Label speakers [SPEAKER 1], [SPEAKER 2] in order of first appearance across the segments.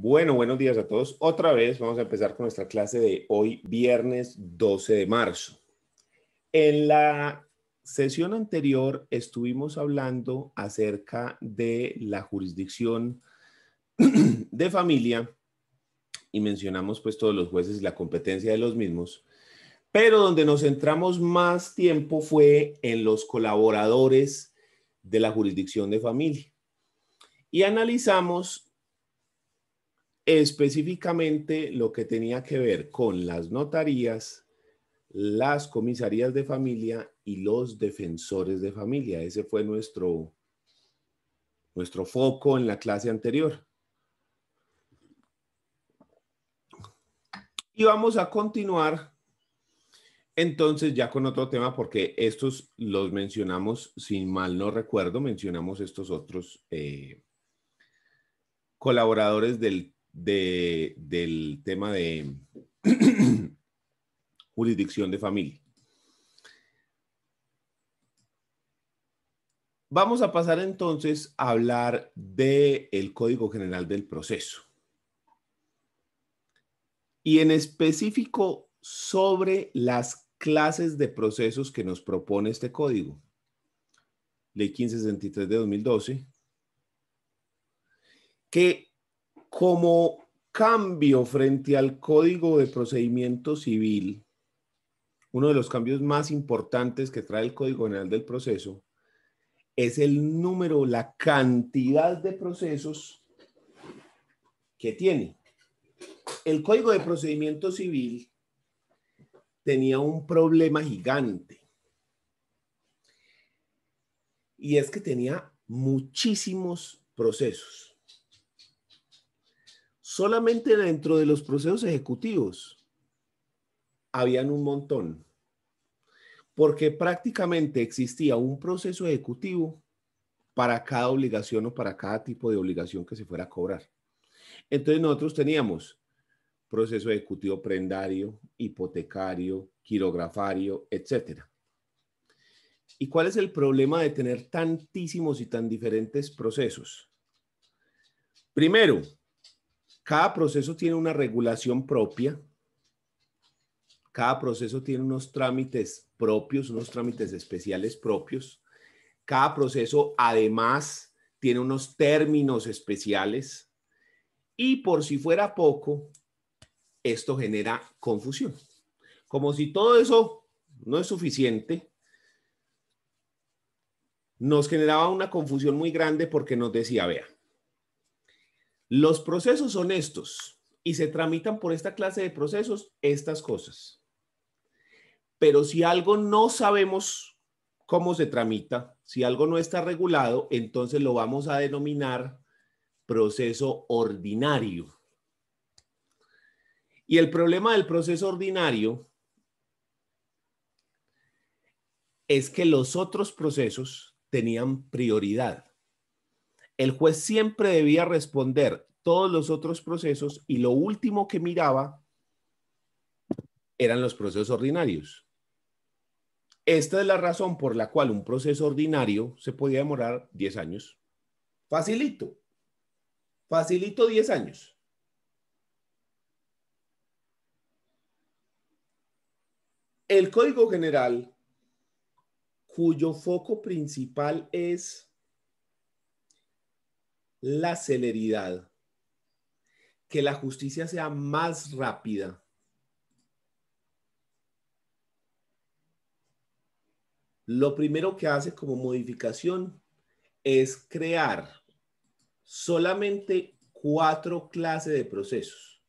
[SPEAKER 1] Bueno, buenos días a todos. Otra vez vamos a empezar con nuestra clase de hoy, viernes 12 de marzo. En la sesión anterior estuvimos hablando acerca de la jurisdicción de familia y mencionamos pues todos los jueces y la competencia de los mismos, pero donde nos centramos más tiempo fue en los colaboradores de la jurisdicción de familia. Y analizamos específicamente lo que tenía que ver con las notarías, las comisarías de familia y los defensores de familia. Ese fue nuestro, nuestro foco en la clase anterior. Y vamos a continuar entonces ya con otro tema, porque estos los mencionamos, si mal no recuerdo, mencionamos estos otros eh, colaboradores del del tema de jurisdicción de familia. Vamos a pasar entonces a hablar del Código General del Proceso. Y en específico sobre las clases de procesos que nos propone este código. Ley 1563 de 2012. Que como cambio frente al Código de Procedimiento Civil, uno de los cambios más importantes que trae el Código General del Proceso es el número, la cantidad de procesos que tiene. El Código de Procedimiento Civil tenía un problema gigante. Y es que tenía muchísimos procesos solamente dentro de los procesos ejecutivos habían un montón, porque prácticamente existía un proceso ejecutivo para cada obligación o para cada tipo de obligación que se fuera a cobrar. Entonces nosotros teníamos proceso ejecutivo prendario, hipotecario, quirografario, etc. ¿Y cuál es el problema de tener tantísimos y tan diferentes procesos? Primero, cada proceso tiene una regulación propia. Cada proceso tiene unos trámites propios, unos trámites especiales propios. Cada proceso además tiene unos términos especiales. Y por si fuera poco, esto genera confusión. Como si todo eso no es suficiente, nos generaba una confusión muy grande porque nos decía, vea, los procesos son estos y se tramitan por esta clase de procesos estas cosas. Pero si algo no sabemos cómo se tramita, si algo no está regulado, entonces lo vamos a denominar proceso ordinario. Y el problema del proceso ordinario es que los otros procesos tenían prioridad el juez siempre debía responder todos los otros procesos y lo último que miraba eran los procesos ordinarios. Esta es la razón por la cual un proceso ordinario se podía demorar 10 años. Facilito. Facilito 10 años. El Código General, cuyo foco principal es la celeridad, que la justicia sea más rápida. Lo primero que hace como modificación es crear solamente cuatro clases de procesos.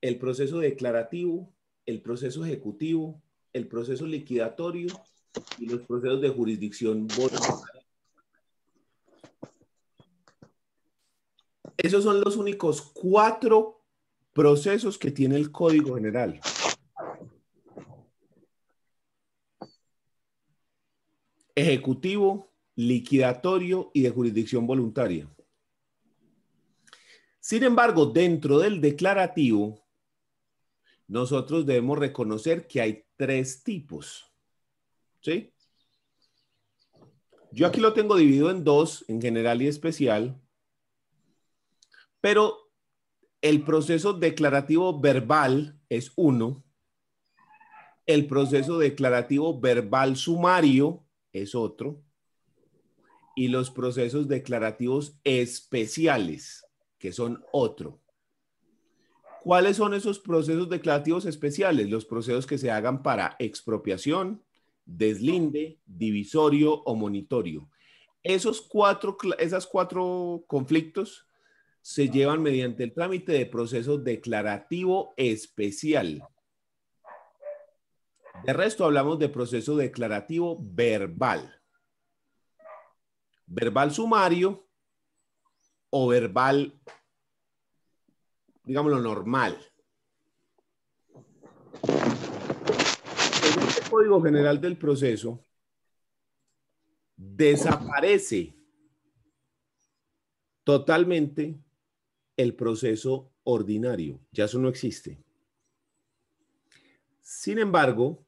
[SPEAKER 1] El proceso declarativo, el proceso ejecutivo, el proceso liquidatorio y los procesos de jurisdicción voluntaria esos son los únicos cuatro procesos que tiene el Código General. Ejecutivo, liquidatorio y de jurisdicción voluntaria. Sin embargo, dentro del declarativo, nosotros debemos reconocer que hay tres tipos. ¿Sí? Yo aquí lo tengo dividido en dos, en general y especial. Pero el proceso declarativo verbal es uno, el proceso declarativo verbal sumario es otro, y los procesos declarativos especiales, que son otro. ¿Cuáles son esos procesos declarativos especiales? Los procesos que se hagan para expropiación, deslinde, divisorio o monitorio. Esos cuatro, esas cuatro conflictos se llevan mediante el trámite de proceso declarativo especial. De resto, hablamos de proceso declarativo verbal. Verbal sumario o verbal, digámoslo, normal. el Código General del Proceso, desaparece totalmente el proceso ordinario. Ya eso no existe. Sin embargo,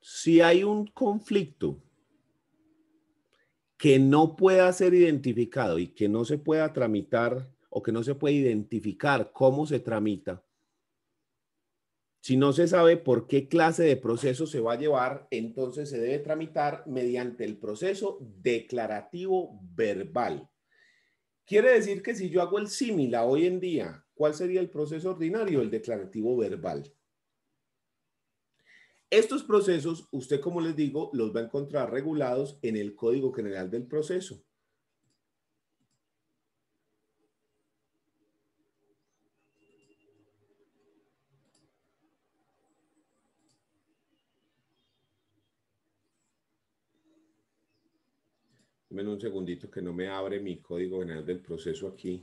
[SPEAKER 1] si hay un conflicto que no pueda ser identificado y que no se pueda tramitar o que no se puede identificar cómo se tramita, si no se sabe por qué clase de proceso se va a llevar, entonces se debe tramitar mediante el proceso declarativo verbal. Quiere decir que si yo hago el símila hoy en día, ¿cuál sería el proceso ordinario? El declarativo verbal. Estos procesos, usted como les digo, los va a encontrar regulados en el Código General del Proceso. Dime un segundito que no me abre mi código general del proceso aquí.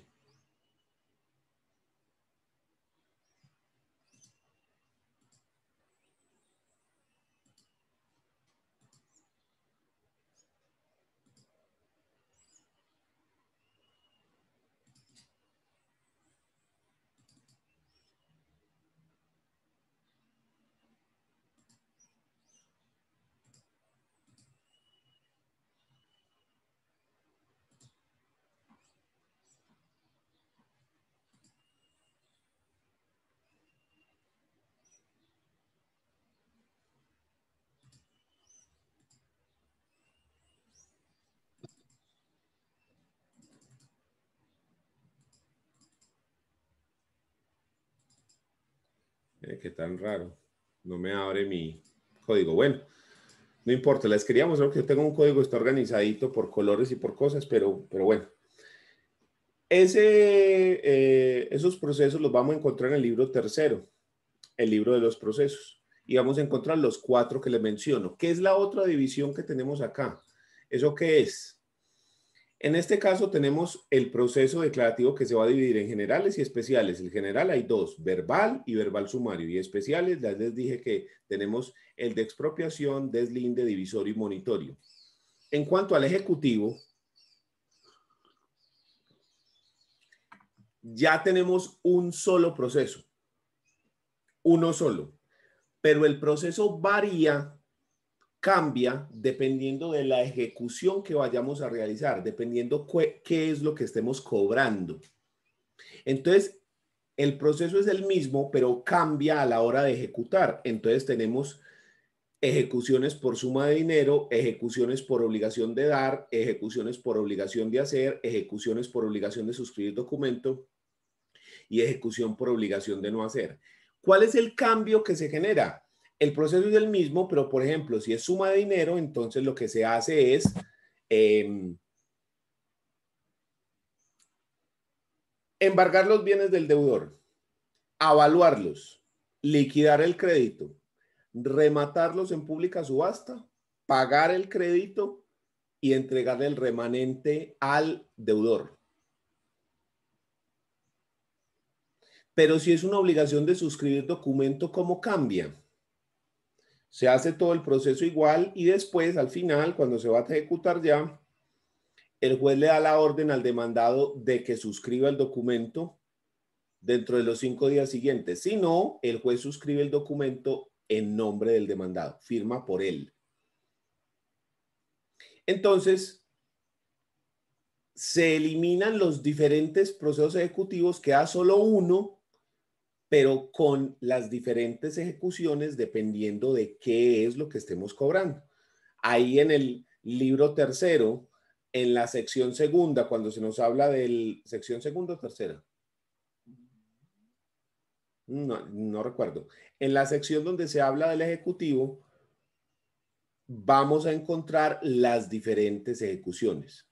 [SPEAKER 1] qué tan raro. No me abre mi código. Bueno, no importa, les quería mostrar yo tengo un código, está organizadito por colores y por cosas, pero, pero bueno. Ese, eh, esos procesos los vamos a encontrar en el libro tercero, el libro de los procesos. Y vamos a encontrar los cuatro que les menciono. ¿Qué es la otra división que tenemos acá? ¿Eso qué es? En este caso tenemos el proceso declarativo que se va a dividir en generales y especiales. El general hay dos, verbal y verbal sumario. Y especiales, ya les dije que tenemos el de expropiación, deslinde, divisor y monitorio. En cuanto al ejecutivo, ya tenemos un solo proceso, uno solo, pero el proceso varía cambia dependiendo de la ejecución que vayamos a realizar, dependiendo qué es lo que estemos cobrando. Entonces, el proceso es el mismo, pero cambia a la hora de ejecutar. Entonces tenemos ejecuciones por suma de dinero, ejecuciones por obligación de dar, ejecuciones por obligación de hacer, ejecuciones por obligación de suscribir documento y ejecución por obligación de no hacer. ¿Cuál es el cambio que se genera? el proceso es el mismo, pero por ejemplo, si es suma de dinero, entonces lo que se hace es... Em, embargar los bienes del deudor, avaluarlos, liquidar el crédito, rematarlos en pública subasta, pagar el crédito y entregar el remanente al deudor. Pero si es una obligación de suscribir documento, ¿cómo cambia? se hace todo el proceso igual y después, al final, cuando se va a ejecutar ya, el juez le da la orden al demandado de que suscriba el documento dentro de los cinco días siguientes. Si no, el juez suscribe el documento en nombre del demandado, firma por él. Entonces, se eliminan los diferentes procesos ejecutivos, queda solo uno pero con las diferentes ejecuciones dependiendo de qué es lo que estemos cobrando. Ahí en el libro tercero, en la sección segunda, cuando se nos habla del sección segunda o tercera. No, no recuerdo. En la sección donde se habla del ejecutivo, vamos a encontrar las diferentes ejecuciones.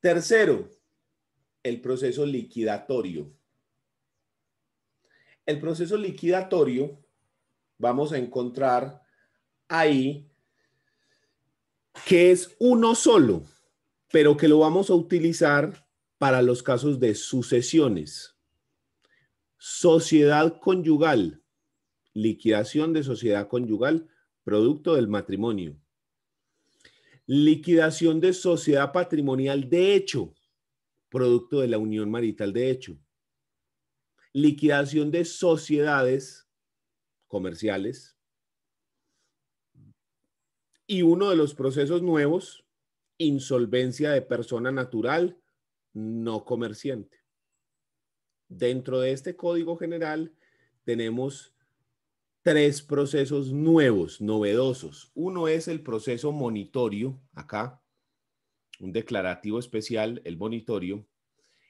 [SPEAKER 1] Tercero, el proceso liquidatorio el proceso liquidatorio, vamos a encontrar ahí que es uno solo, pero que lo vamos a utilizar para los casos de sucesiones. Sociedad conyugal, liquidación de sociedad conyugal, producto del matrimonio. Liquidación de sociedad patrimonial de hecho, producto de la unión marital de hecho liquidación de sociedades comerciales. Y uno de los procesos nuevos, insolvencia de persona natural no comerciante. Dentro de este código general tenemos tres procesos nuevos, novedosos. Uno es el proceso monitorio, acá, un declarativo especial, el monitorio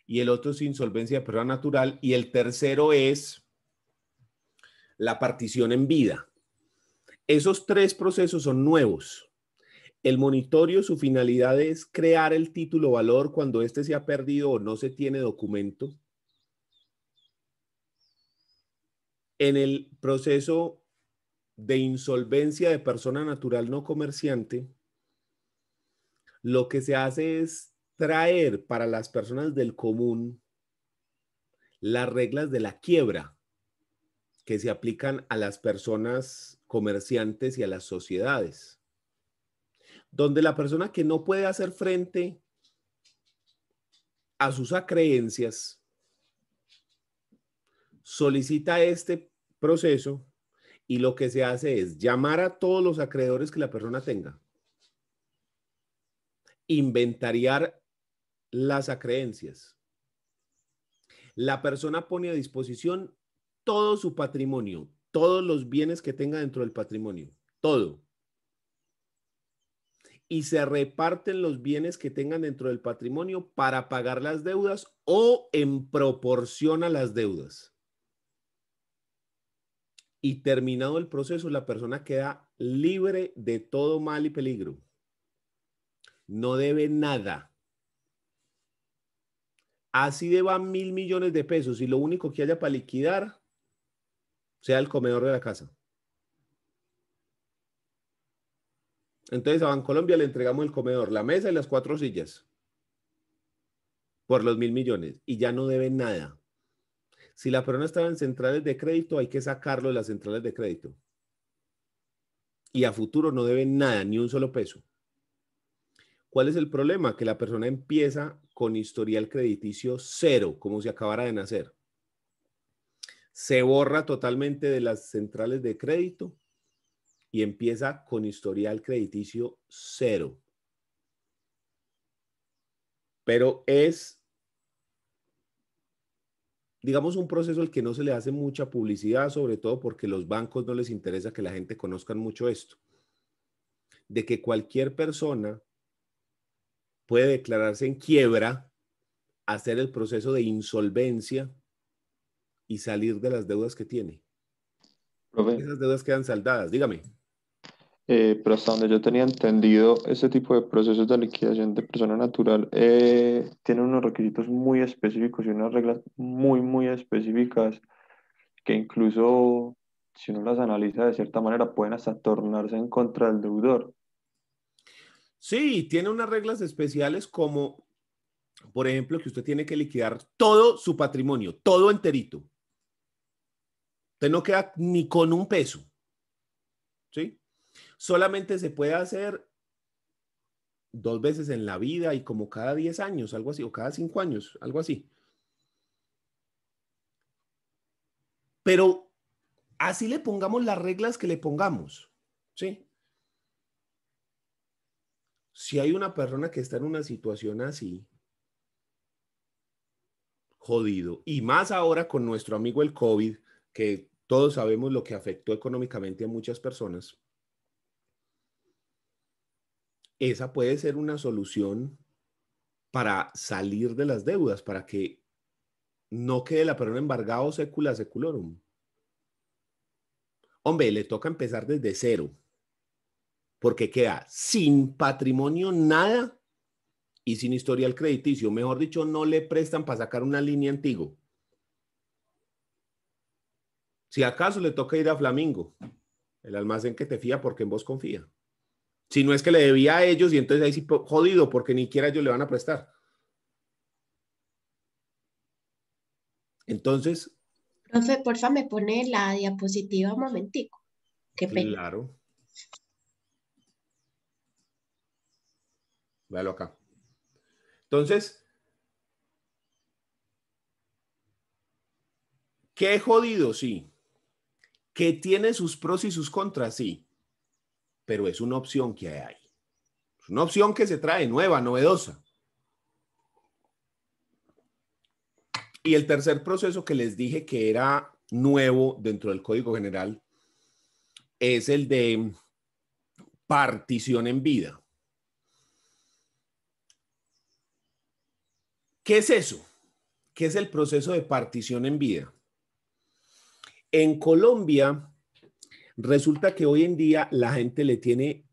[SPEAKER 1] y el otro es insolvencia de persona natural, y el tercero es la partición en vida. Esos tres procesos son nuevos. El monitorio, su finalidad es crear el título valor cuando éste se ha perdido o no se tiene documento. En el proceso de insolvencia de persona natural no comerciante, lo que se hace es traer para las personas del común las reglas de la quiebra que se aplican a las personas comerciantes y a las sociedades, donde la persona que no puede hacer frente a sus acreencias solicita este proceso y lo que se hace es llamar a todos los acreedores que la persona tenga, inventariar las acreencias. La persona pone a disposición todo su patrimonio, todos los bienes que tenga dentro del patrimonio, todo. Y se reparten los bienes que tengan dentro del patrimonio para pagar las deudas o en proporción a las deudas. Y terminado el proceso, la persona queda libre de todo mal y peligro. No debe nada así deban mil millones de pesos y lo único que haya para liquidar sea el comedor de la casa. Entonces a Bancolombia le entregamos el comedor, la mesa y las cuatro sillas por los mil millones y ya no deben nada. Si la persona estaba en centrales de crédito, hay que sacarlo de las centrales de crédito. Y a futuro no deben nada, ni un solo peso. ¿Cuál es el problema? Que la persona empieza con historial crediticio cero, como si acabara de nacer. Se borra totalmente de las centrales de crédito y empieza con historial crediticio cero. Pero es, digamos, un proceso al que no se le hace mucha publicidad, sobre todo porque los bancos no les interesa que la gente conozca mucho esto. De que cualquier persona puede declararse en quiebra, hacer el proceso de insolvencia y salir de las deudas que tiene. Profe, Esas deudas quedan saldadas, dígame.
[SPEAKER 2] Eh, pero hasta donde yo tenía entendido, ese tipo de procesos de liquidación de persona natural eh, tiene unos requisitos muy específicos y unas reglas muy, muy específicas que incluso si uno las analiza de cierta manera pueden hasta tornarse en contra del deudor.
[SPEAKER 1] Sí, tiene unas reglas especiales como, por ejemplo, que usted tiene que liquidar todo su patrimonio, todo enterito. Usted no queda ni con un peso. ¿Sí? Solamente se puede hacer dos veces en la vida y como cada 10 años, algo así, o cada 5 años, algo así. Pero así le pongamos las reglas que le pongamos, ¿sí? Si hay una persona que está en una situación así, jodido, y más ahora con nuestro amigo el COVID, que todos sabemos lo que afectó económicamente a muchas personas, esa puede ser una solución para salir de las deudas, para que no quede la persona embargado secula seculorum. Hombre, le toca empezar desde cero porque queda sin patrimonio nada y sin historial crediticio. Mejor dicho, no le prestan para sacar una línea antigua. Si acaso le toca ir a Flamingo, el almacén que te fía porque en vos confía. Si no es que le debía a ellos y entonces ahí sí jodido porque ni siquiera ellos le van a prestar. Entonces.
[SPEAKER 2] Profe, porfa, me pone la diapositiva un momentico. Qué
[SPEAKER 1] Claro. Véalo acá. Entonces, qué jodido, sí. Que tiene sus pros y sus contras, sí. Pero es una opción que hay. Es una opción que se trae nueva, novedosa. Y el tercer proceso que les dije que era nuevo dentro del Código General es el de partición en vida. ¿Qué es eso? ¿Qué es el proceso de partición en vida? En Colombia, resulta que hoy en día la gente le tiene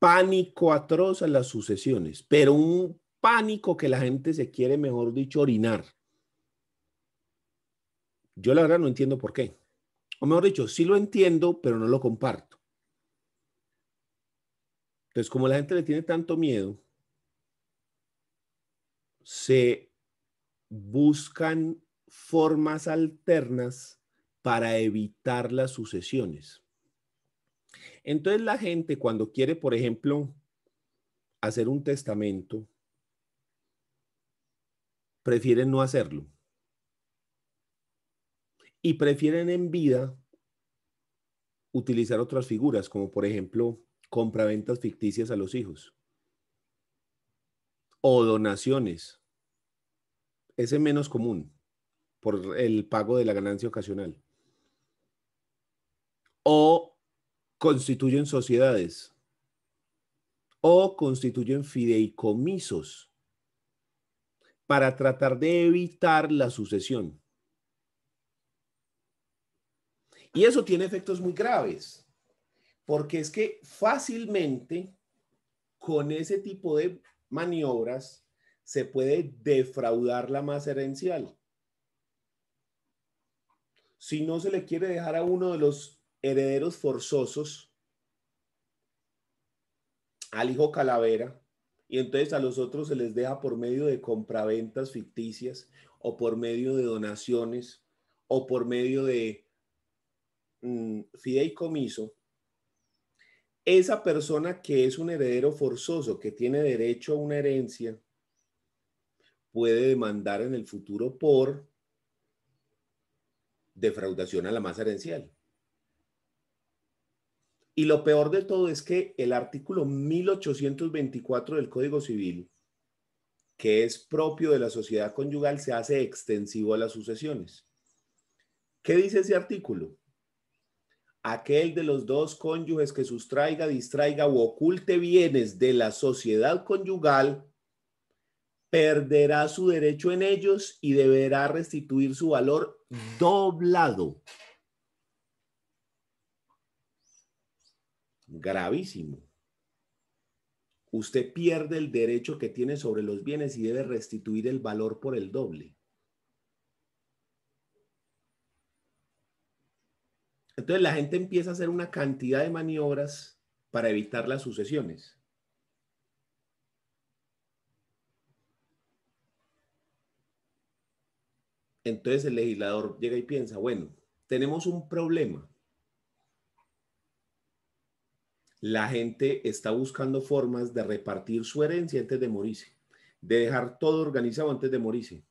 [SPEAKER 1] pánico atroz a las sucesiones, pero un pánico que la gente se quiere, mejor dicho, orinar. Yo la verdad no entiendo por qué. O mejor dicho, sí lo entiendo, pero no lo comparto. Entonces, como la gente le tiene tanto miedo, se buscan formas alternas para evitar las sucesiones. Entonces la gente cuando quiere, por ejemplo, hacer un testamento, prefieren no hacerlo. Y prefieren en vida utilizar otras figuras, como por ejemplo compraventas ficticias a los hijos o donaciones. Ese menos común por el pago de la ganancia ocasional. O constituyen sociedades. O constituyen fideicomisos para tratar de evitar la sucesión. Y eso tiene efectos muy graves, porque es que fácilmente con ese tipo de maniobras se puede defraudar la masa herencial. Si no se le quiere dejar a uno de los herederos forzosos, al hijo calavera, y entonces a los otros se les deja por medio de compraventas ficticias o por medio de donaciones o por medio de mm, fideicomiso, esa persona que es un heredero forzoso, que tiene derecho a una herencia, puede demandar en el futuro por defraudación a la masa herencial. Y lo peor de todo es que el artículo 1824 del Código Civil, que es propio de la sociedad conyugal, se hace extensivo a las sucesiones. ¿Qué dice ese artículo? aquel de los dos cónyuges que sustraiga, distraiga u oculte bienes de la sociedad conyugal, perderá su derecho en ellos y deberá restituir su valor doblado. Gravísimo. Usted pierde el derecho que tiene sobre los bienes y debe restituir el valor por el doble. Entonces la gente empieza a hacer una cantidad de maniobras para evitar las sucesiones. Entonces el legislador llega y piensa, bueno, tenemos un problema. La gente está buscando formas de repartir su herencia antes de morirse, de dejar todo organizado antes de morirse.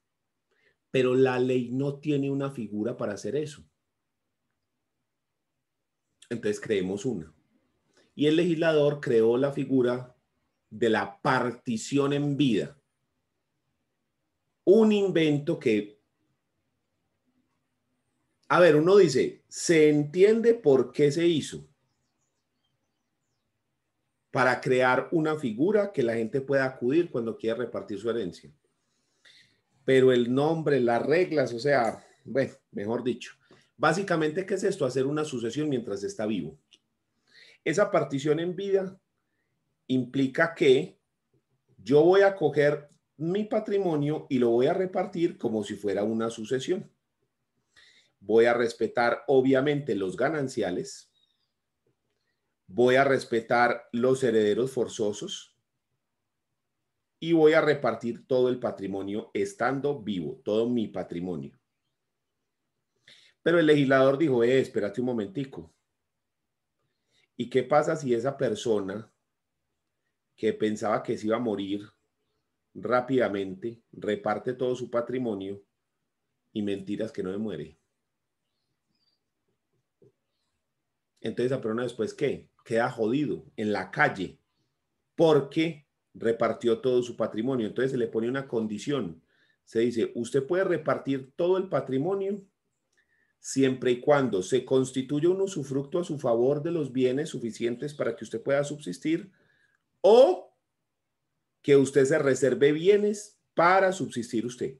[SPEAKER 1] Pero la ley no tiene una figura para hacer eso entonces creemos una. Y el legislador creó la figura de la partición en vida. Un invento que, a ver, uno dice, se entiende por qué se hizo. Para crear una figura que la gente pueda acudir cuando quiera repartir su herencia. Pero el nombre, las reglas, o sea, bueno, mejor dicho. Básicamente, ¿qué es esto? Hacer una sucesión mientras está vivo. Esa partición en vida implica que yo voy a coger mi patrimonio y lo voy a repartir como si fuera una sucesión. Voy a respetar, obviamente, los gananciales. Voy a respetar los herederos forzosos. Y voy a repartir todo el patrimonio estando vivo, todo mi patrimonio. Pero el legislador dijo, eh, espérate un momentico. ¿Y qué pasa si esa persona que pensaba que se iba a morir rápidamente reparte todo su patrimonio y mentiras que no me muere? Entonces la persona después, ¿qué? Queda jodido en la calle porque repartió todo su patrimonio. Entonces se le pone una condición. Se dice, usted puede repartir todo el patrimonio siempre y cuando se constituya un usufructo a su favor de los bienes suficientes para que usted pueda subsistir o que usted se reserve bienes para subsistir usted.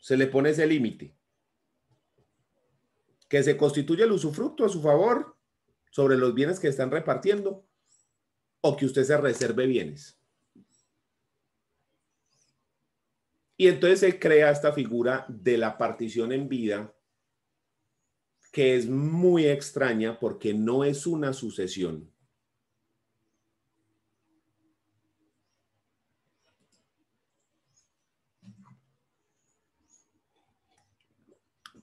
[SPEAKER 1] Se le pone ese límite. Que se constituya el usufructo a su favor sobre los bienes que están repartiendo o que usted se reserve bienes. Y entonces se crea esta figura de la partición en vida, que es muy extraña porque no es una sucesión.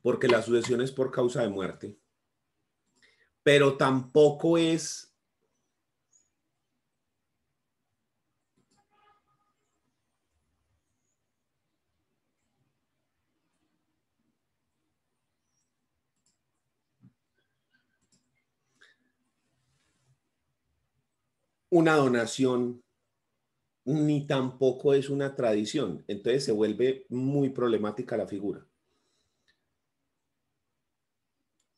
[SPEAKER 1] Porque la sucesión es por causa de muerte, pero tampoco es una donación ni tampoco es una tradición. Entonces se vuelve muy problemática la figura.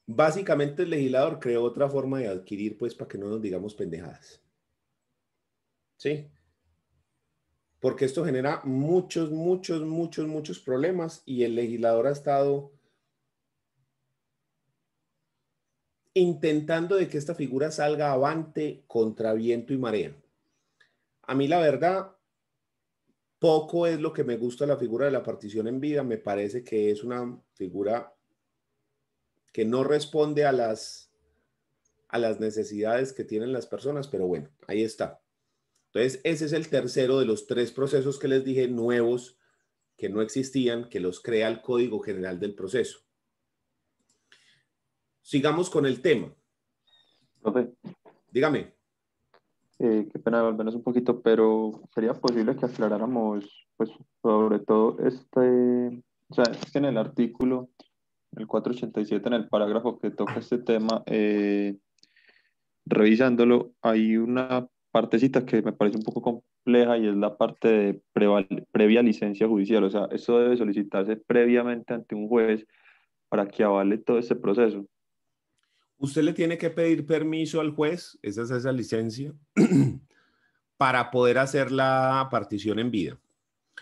[SPEAKER 1] Básicamente el legislador creó otra forma de adquirir, pues, para que no nos digamos pendejadas. ¿Sí? Porque esto genera muchos, muchos, muchos, muchos problemas y el legislador ha estado intentando de que esta figura salga avante contra viento y marea. A mí la verdad, poco es lo que me gusta la figura de la partición en vida. Me parece que es una figura que no responde a las, a las necesidades que tienen las personas, pero bueno, ahí está. Entonces, ese es el tercero de los tres procesos que les dije nuevos que no existían, que los crea el Código General del Proceso sigamos con el tema.
[SPEAKER 2] Dígame. Eh, qué pena volvernos un poquito, pero sería posible que aclaráramos, pues, sobre todo este, o sea, es que en el artículo, el 487, en el parágrafo que toca este tema, eh, revisándolo, hay una partecita que me parece un poco compleja y es la parte de previa licencia judicial. O sea, eso debe solicitarse previamente ante un juez para
[SPEAKER 1] que avale todo ese proceso. Usted le tiene que pedir permiso al juez, esa es esa licencia, para poder hacer la partición en vida.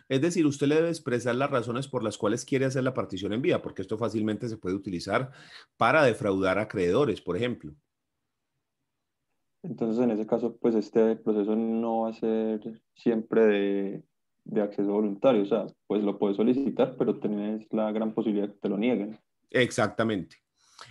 [SPEAKER 1] Es decir, usted le debe expresar las razones por las cuales quiere hacer la partición en vida, porque esto fácilmente se puede utilizar para defraudar acreedores, por ejemplo.
[SPEAKER 2] Entonces, en ese caso, pues este proceso no va a ser siempre
[SPEAKER 1] de, acceso voluntario, o sea, pues lo puedes solicitar, pero tienes la gran posibilidad que te lo nieguen. Exactamente.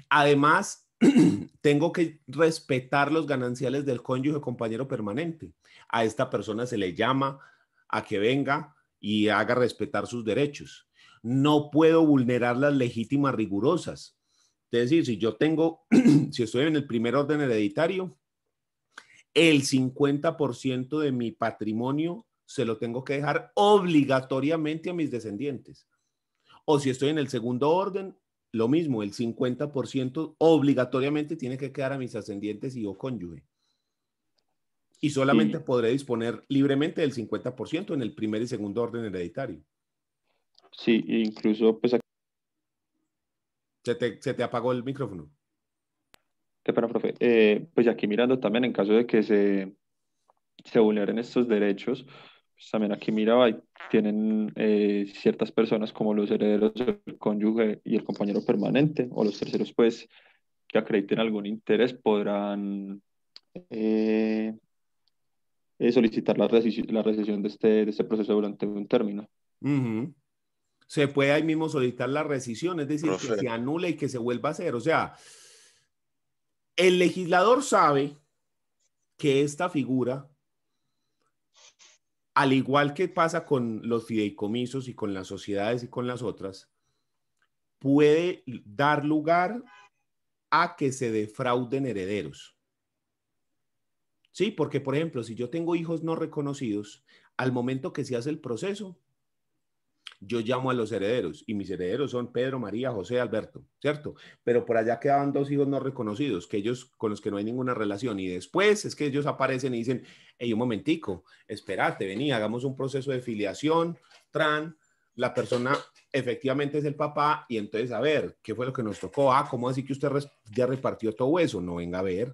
[SPEAKER 1] Además, tengo que respetar los gananciales del cónyuge compañero permanente. A esta persona se le llama a que venga y haga respetar sus derechos. No puedo vulnerar las legítimas rigurosas. Es decir, si yo tengo, si estoy en el primer orden hereditario, el 50% de mi patrimonio se lo tengo que dejar obligatoriamente a mis descendientes. O si estoy en el segundo orden, lo mismo, el 50% obligatoriamente tiene que quedar a mis ascendientes y o cónyuge. Y solamente podré disponer libremente del 50% en el primer y segundo orden hereditario.
[SPEAKER 2] Sí, e incluso pues aquí...
[SPEAKER 1] se, te, apagó el micrófono.
[SPEAKER 2] Qué eh, profe. Eh, pues aquí mirando también en caso de que se, se vulneren estos derechos, también aquí miraba y tienen eh, ciertas personas como los herederos, del cónyuge y el compañero permanente o los terceros pues que acrediten algún interés podrán eh, eh, solicitar la, rescisión de este, este, proceso durante
[SPEAKER 1] un término. Se puede ahí mismo solicitar la rescisión, es decir, que se anule y que se vuelva a hacer. O sea, el legislador sabe que esta figura al igual que pasa con los fideicomisos y con las sociedades y con las otras, puede dar lugar a que se defrauden herederos. Sí, porque por ejemplo, si yo tengo hijos no reconocidos, al momento que se hace el proceso, yo llamo a los herederos y mis herederos son Pedro, María, José, Alberto, ¿cierto? Pero por allá quedaban dos hijos no reconocidos, que ellos con los que no hay ninguna relación y después es que ellos aparecen y dicen, hey, un momentico, espérate, vení, hagamos un proceso de filiación, tran, la persona efectivamente es el papá y entonces a ver, ¿qué fue lo que nos tocó? Ah, ¿cómo decir que usted ya repartió todo eso? No venga a ver.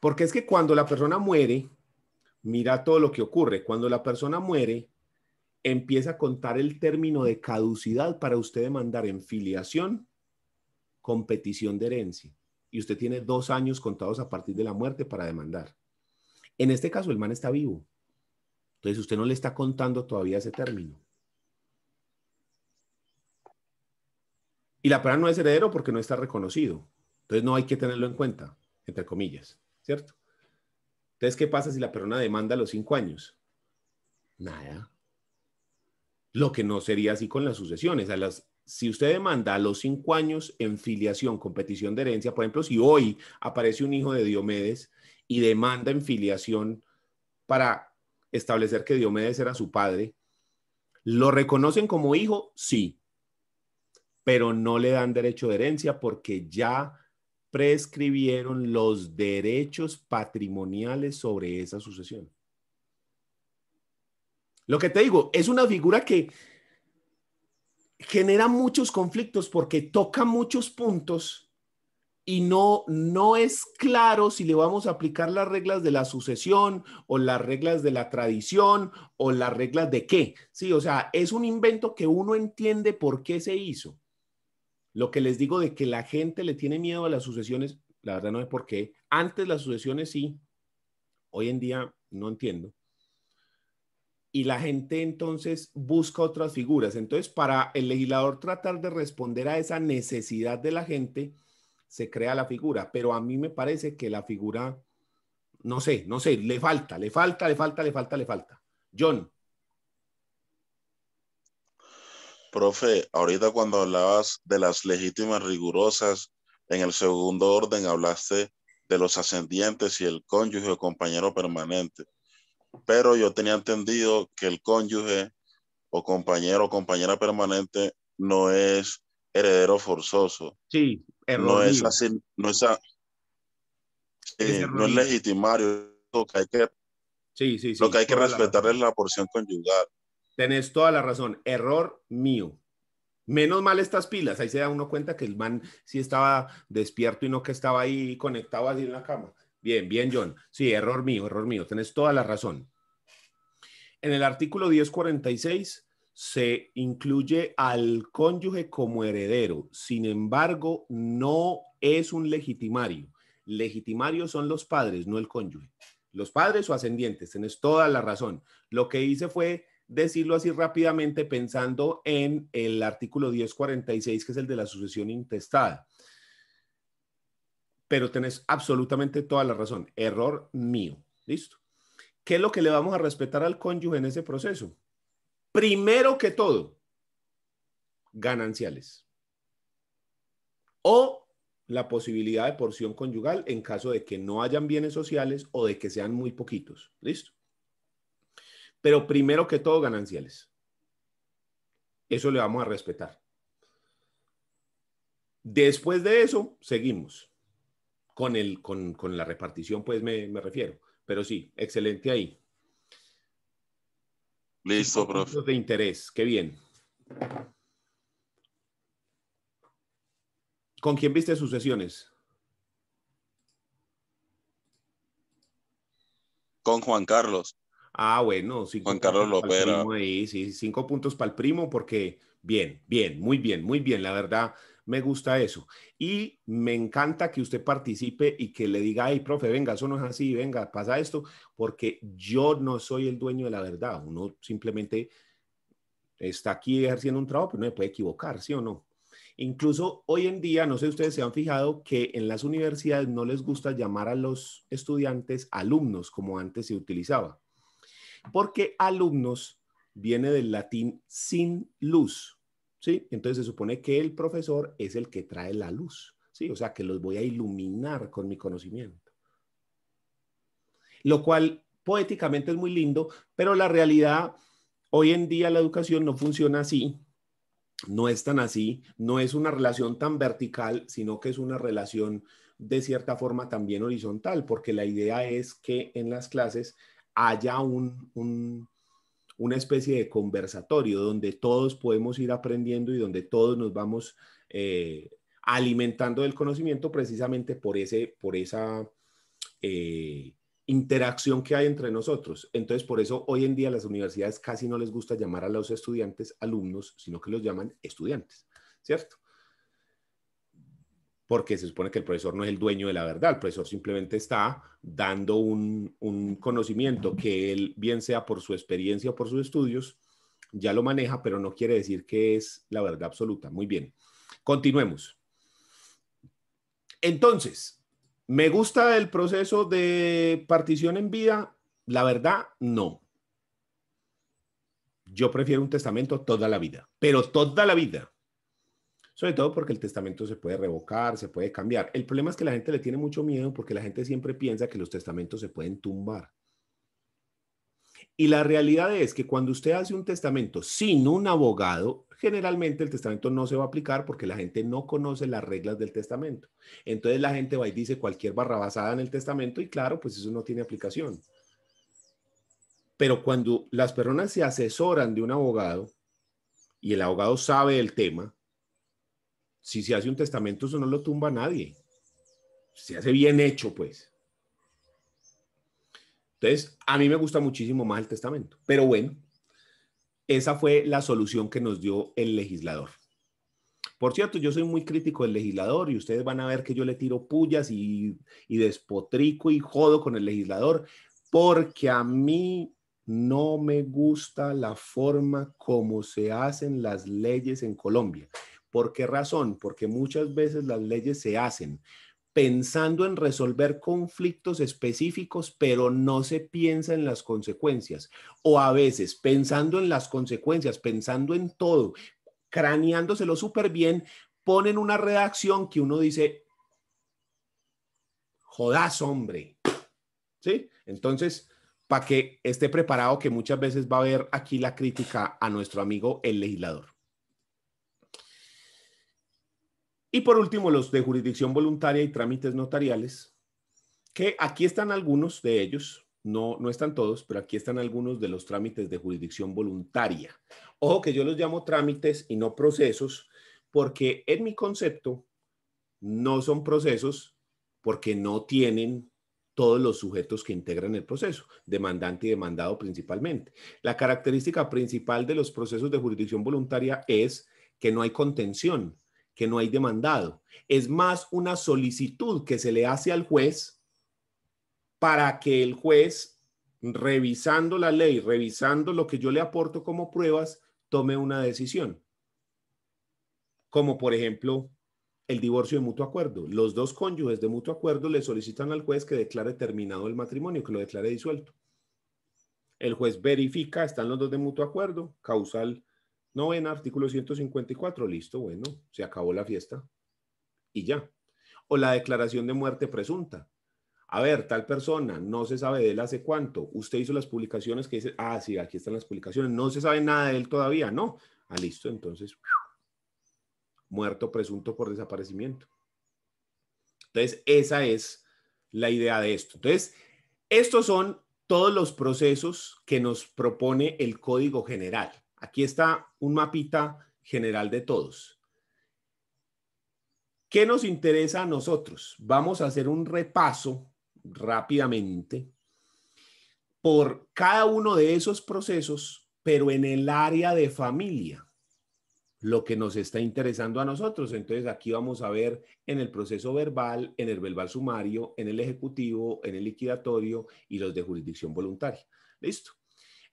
[SPEAKER 1] Porque es que cuando la persona muere, mira todo lo que ocurre. Cuando la persona muere, empieza a contar el término de caducidad para usted demandar en filiación con petición de herencia. Y usted tiene dos años contados a partir de la muerte para demandar. En este caso, el man está vivo. Entonces, usted no le está contando todavía ese término. Y la persona no es heredero porque no está reconocido. Entonces, no hay que tenerlo en cuenta, entre comillas, ¿cierto? Entonces, ¿qué pasa si la persona demanda a los cinco años? Nada. Lo que no sería así con las sucesiones. A las, si usted demanda a los cinco años en filiación competición de herencia, por ejemplo, si hoy aparece un hijo de Diomedes y demanda en filiación para establecer que Diomedes era su padre, ¿lo reconocen como hijo? Sí, pero no le dan derecho de herencia porque ya prescribieron los derechos patrimoniales sobre esa sucesión. Lo que te digo, es una figura que genera muchos conflictos porque toca muchos puntos y no, no es claro si le vamos a aplicar las reglas de la sucesión o las reglas de la tradición o las reglas de qué. Sí, o sea, es un invento que uno entiende por qué se hizo. Lo que les digo de que la gente le tiene miedo a las sucesiones, la verdad no es por qué. Antes las sucesiones sí, hoy en día no entiendo y la gente entonces busca otras figuras. Entonces, para el legislador tratar de responder a esa necesidad de la gente, se crea la figura, pero a mí me parece que la figura, no sé, no sé, le falta, le falta, le falta, le falta, le falta. John.
[SPEAKER 3] Profe, ahorita cuando hablabas de las legítimas rigurosas, en el segundo orden hablaste de los ascendientes y el cónyuge o compañero permanente pero yo tenía entendido que el cónyuge o compañero o compañera permanente no es heredero forzoso. Sí, no es, no es, eh, no es legitimario. Lo que hay que, sí, sí, sí, lo que, hay que respetar es la
[SPEAKER 1] porción conyugal. Tenés toda la razón. Error mío. Menos mal estas pilas. Ahí se da uno cuenta que el man sí estaba despierto y no que estaba ahí conectado así en la cama. Bien, bien, John. Sí, error mío, error mío. Tienes toda la razón. En el artículo 1046 se incluye al cónyuge como heredero. Sin embargo, no es un legitimario. Legitimarios son los padres, no el cónyuge. Los padres o ascendientes, tenés toda la razón. Lo que hice fue decirlo así rápidamente pensando en el artículo 1046, que es el de la sucesión intestada pero tenés absolutamente toda la razón. Error mío. Listo. ¿Qué es lo que le vamos a respetar al cónyuge en ese proceso? Primero que todo, gananciales. O la posibilidad de porción conyugal en caso de que no hayan bienes sociales o de que sean muy poquitos. Listo. Pero primero que todo, gananciales. Eso le vamos a respetar. Después de eso, seguimos con, el, con, la repartición, pues me, refiero. Pero sí, excelente ahí. Listo, profe. De interés, qué bien. ¿Con quién viste sus sesiones? Con Juan Carlos. Ah, bueno, Juan Carlos López. sí, cinco puntos para el primo, porque bien, bien, muy bien, muy bien. La verdad, me gusta eso. Y me encanta que usted participe y que le diga, ay, profe, venga, eso no es así, venga, pasa esto, porque yo no soy el dueño de la verdad. Uno simplemente está aquí ejerciendo un trabajo, pero no se puede equivocar, ¿sí o no? Incluso hoy en día, no sé si ustedes se han fijado que en las universidades no les gusta llamar a los estudiantes alumnos como antes se utilizaba. Porque alumnos viene del latín sin luz. Entonces se supone que el profesor es el que trae la luz, ¿sí? O sea, que los voy a iluminar con mi conocimiento. Lo cual poéticamente es muy lindo, pero la realidad, hoy en día la educación no funciona así, no es tan así, no es una relación tan vertical, sino que es una relación de cierta forma también horizontal, porque la idea es que en las clases haya un una especie de conversatorio donde todos podemos ir aprendiendo y donde todos nos vamos eh, alimentando del conocimiento precisamente por, ese, por esa eh, interacción que hay entre nosotros. Entonces, por eso hoy en día las universidades casi no les gusta llamar a los estudiantes alumnos, sino que los llaman estudiantes, ¿cierto? porque se supone que el profesor no es el dueño de la verdad, el profesor simplemente está dando un, un, conocimiento que él, bien sea por su experiencia o por sus estudios, ya lo maneja, pero no quiere decir que es la verdad absoluta. Muy bien, continuemos. Entonces, ¿me gusta el proceso de partición en vida? La verdad, no. Yo prefiero un testamento toda la vida, pero toda la vida. Sobre todo porque el testamento se puede revocar, se puede cambiar. El problema es que la gente le tiene mucho miedo porque la gente siempre piensa que los testamentos se pueden tumbar. Y la realidad es que cuando usted hace un testamento sin un abogado, generalmente el testamento no se va a aplicar porque la gente no conoce las reglas del testamento. Entonces la gente va y dice cualquier basada en el testamento y claro, pues eso no tiene aplicación. Pero cuando las personas se asesoran de un abogado y el abogado sabe el tema, si se hace un testamento, eso no lo tumba nadie. Se hace bien hecho, pues. Entonces, a mí me gusta muchísimo más el testamento. Pero bueno, esa fue la solución que nos dio el legislador. Por cierto, yo soy muy crítico del legislador y ustedes van a ver que yo le tiro pullas y, y despotrico y jodo con el legislador porque a mí no me gusta la forma como se hacen las leyes en Colombia. ¿Por qué razón? Porque muchas veces las leyes se hacen pensando en resolver conflictos específicos, pero no se piensa en las consecuencias. O a veces pensando en las consecuencias, pensando en todo, craneándoselo súper bien, ponen una redacción que uno dice, jodas, hombre. ¿Sí? Entonces, para que esté preparado que muchas veces va a haber aquí la crítica a nuestro amigo el legislador. Y por último, los de jurisdicción voluntaria y trámites notariales, que aquí están algunos de ellos, no, no están todos, pero aquí están algunos de los trámites de jurisdicción voluntaria. Ojo que yo los llamo trámites y no procesos, porque en mi concepto no son procesos porque no tienen todos los sujetos que integran el proceso, demandante y demandado principalmente. La característica principal de los procesos de jurisdicción voluntaria es que no hay contención, que no hay demandado. Es más una solicitud que se le hace al juez para que el juez, revisando la ley, revisando lo que yo le aporto como pruebas, tome una decisión. Como por ejemplo el divorcio de mutuo acuerdo. Los dos cónyuges de mutuo acuerdo le solicitan al juez que declare terminado el matrimonio, que lo declare disuelto. El juez verifica, están los dos de mutuo acuerdo, causal no en artículo 154, listo, bueno, se acabó la fiesta y ya. O la declaración de muerte presunta. A ver, tal persona, no se sabe de él hace cuánto. Usted hizo las publicaciones que dice, ah, sí, aquí están las publicaciones, no se sabe nada de él todavía, ¿no? Ah, listo, entonces, muerto presunto por desaparecimiento. Entonces, esa es la idea de esto. Entonces, estos son todos los procesos que nos propone el Código General. Aquí está un mapita general de todos. ¿Qué nos interesa a nosotros? Vamos a hacer un repaso rápidamente por cada uno de esos procesos, pero en el área de familia, lo que nos está interesando a nosotros. Entonces aquí vamos a ver en el proceso verbal, en el verbal sumario, en el ejecutivo, en el liquidatorio y los de jurisdicción voluntaria. Listo.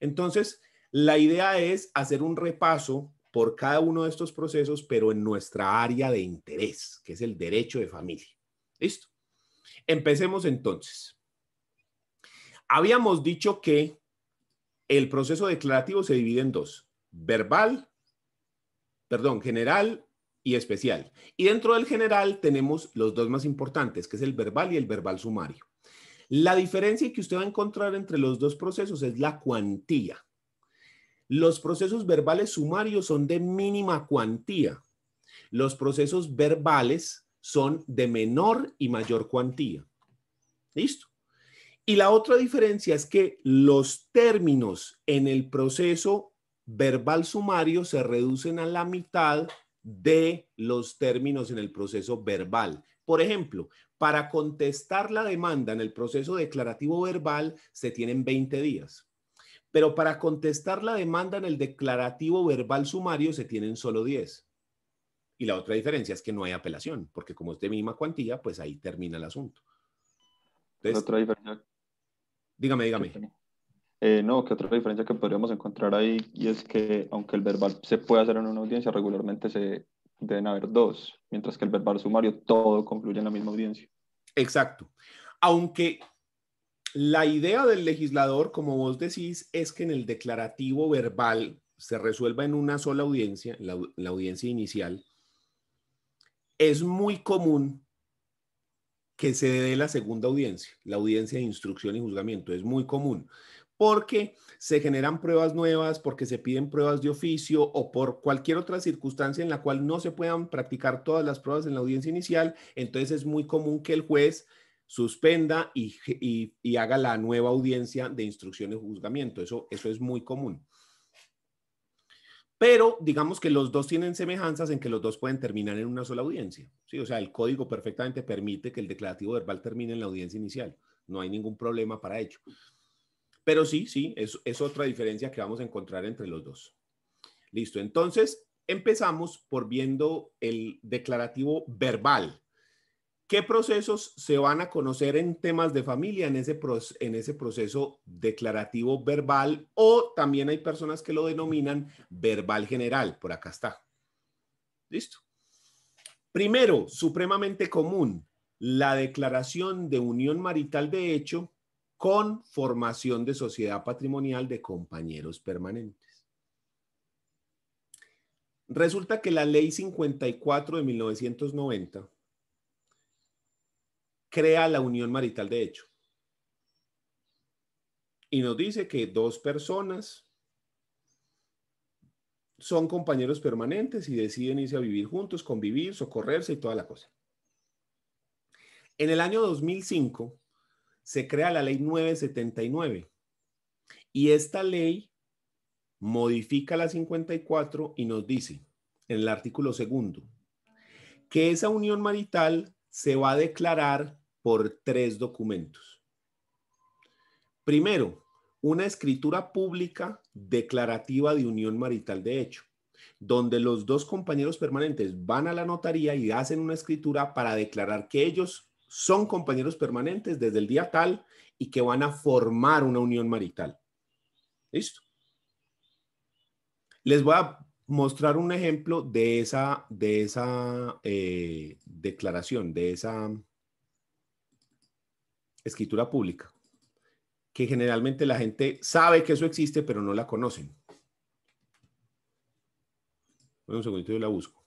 [SPEAKER 1] Entonces, la idea es hacer un repaso por cada uno de estos procesos, pero en nuestra área de interés, que es el derecho de familia. ¿Listo? Empecemos entonces. Habíamos dicho que el proceso declarativo se divide en dos, verbal, perdón, general y especial. Y dentro del general tenemos los dos más importantes, que es el verbal y el verbal sumario. La diferencia que usted va a encontrar entre los dos procesos es la cuantía. Los procesos verbales sumarios son de mínima cuantía. Los procesos verbales son de menor y mayor cuantía. ¿Listo? Y la otra diferencia es que los términos en el proceso verbal sumario se reducen a la mitad de los términos en el proceso verbal. Por ejemplo, para contestar la demanda en el proceso declarativo verbal se tienen 20 días pero para contestar la demanda en el declarativo verbal sumario se tienen solo 10. Y la otra diferencia es que no hay apelación, porque como es de misma cuantía, pues ahí termina el asunto. ¿Qué otra diferencia. Dígame, dígame. Eh, no, que otra diferencia que podríamos
[SPEAKER 2] encontrar ahí y es que aunque el verbal se puede hacer en una audiencia, regularmente se deben haber
[SPEAKER 1] dos, mientras que el verbal sumario todo concluye en la misma audiencia. Exacto. Aunque la idea del legislador, como vos decís, es que en el declarativo verbal se resuelva en una sola audiencia, la, audiencia inicial. Es muy común que se dé la segunda audiencia, la audiencia de instrucción y juzgamiento. Es muy común porque se generan pruebas nuevas, porque se piden pruebas de oficio o por cualquier otra circunstancia en la cual no se puedan practicar todas las pruebas en la audiencia inicial. Entonces es muy común que el juez suspenda y, haga la nueva audiencia de instrucción y juzgamiento. Eso, eso es muy común. Pero digamos que los dos tienen semejanzas en que los dos pueden terminar en una sola audiencia. ¿sí? O sea, el código perfectamente permite que el declarativo verbal termine en la audiencia inicial. No hay ningún problema para ello. Pero sí, sí, es, es otra diferencia que vamos a encontrar entre los dos. Listo, entonces empezamos por viendo el declarativo verbal, ¿Qué procesos se van a conocer en temas de familia en ese, en ese proceso declarativo verbal o también hay personas que lo denominan verbal general? Por acá está. Listo. Primero, supremamente común, la declaración de unión marital de hecho con formación de sociedad patrimonial de compañeros permanentes. Resulta que la ley 54 de 1990 crea la unión marital de hecho. Y nos dice que dos personas son compañeros permanentes y deciden irse a vivir juntos, convivir, socorrerse y toda la cosa. En el año 2005 se crea la ley 979 y esta ley modifica la 54 y nos dice en el artículo segundo que esa unión marital se va a declarar por tres documentos. Primero, una escritura pública declarativa de unión marital de hecho, donde los dos compañeros permanentes van a la notaría y hacen una escritura para declarar que ellos son compañeros permanentes desde el día tal y que van a formar una unión marital. ¿Listo? Les voy a mostrar un ejemplo de esa, de esa eh, declaración, de esa escritura pública, que generalmente la gente sabe que eso existe, pero no la conocen. un segundito, yo la busco.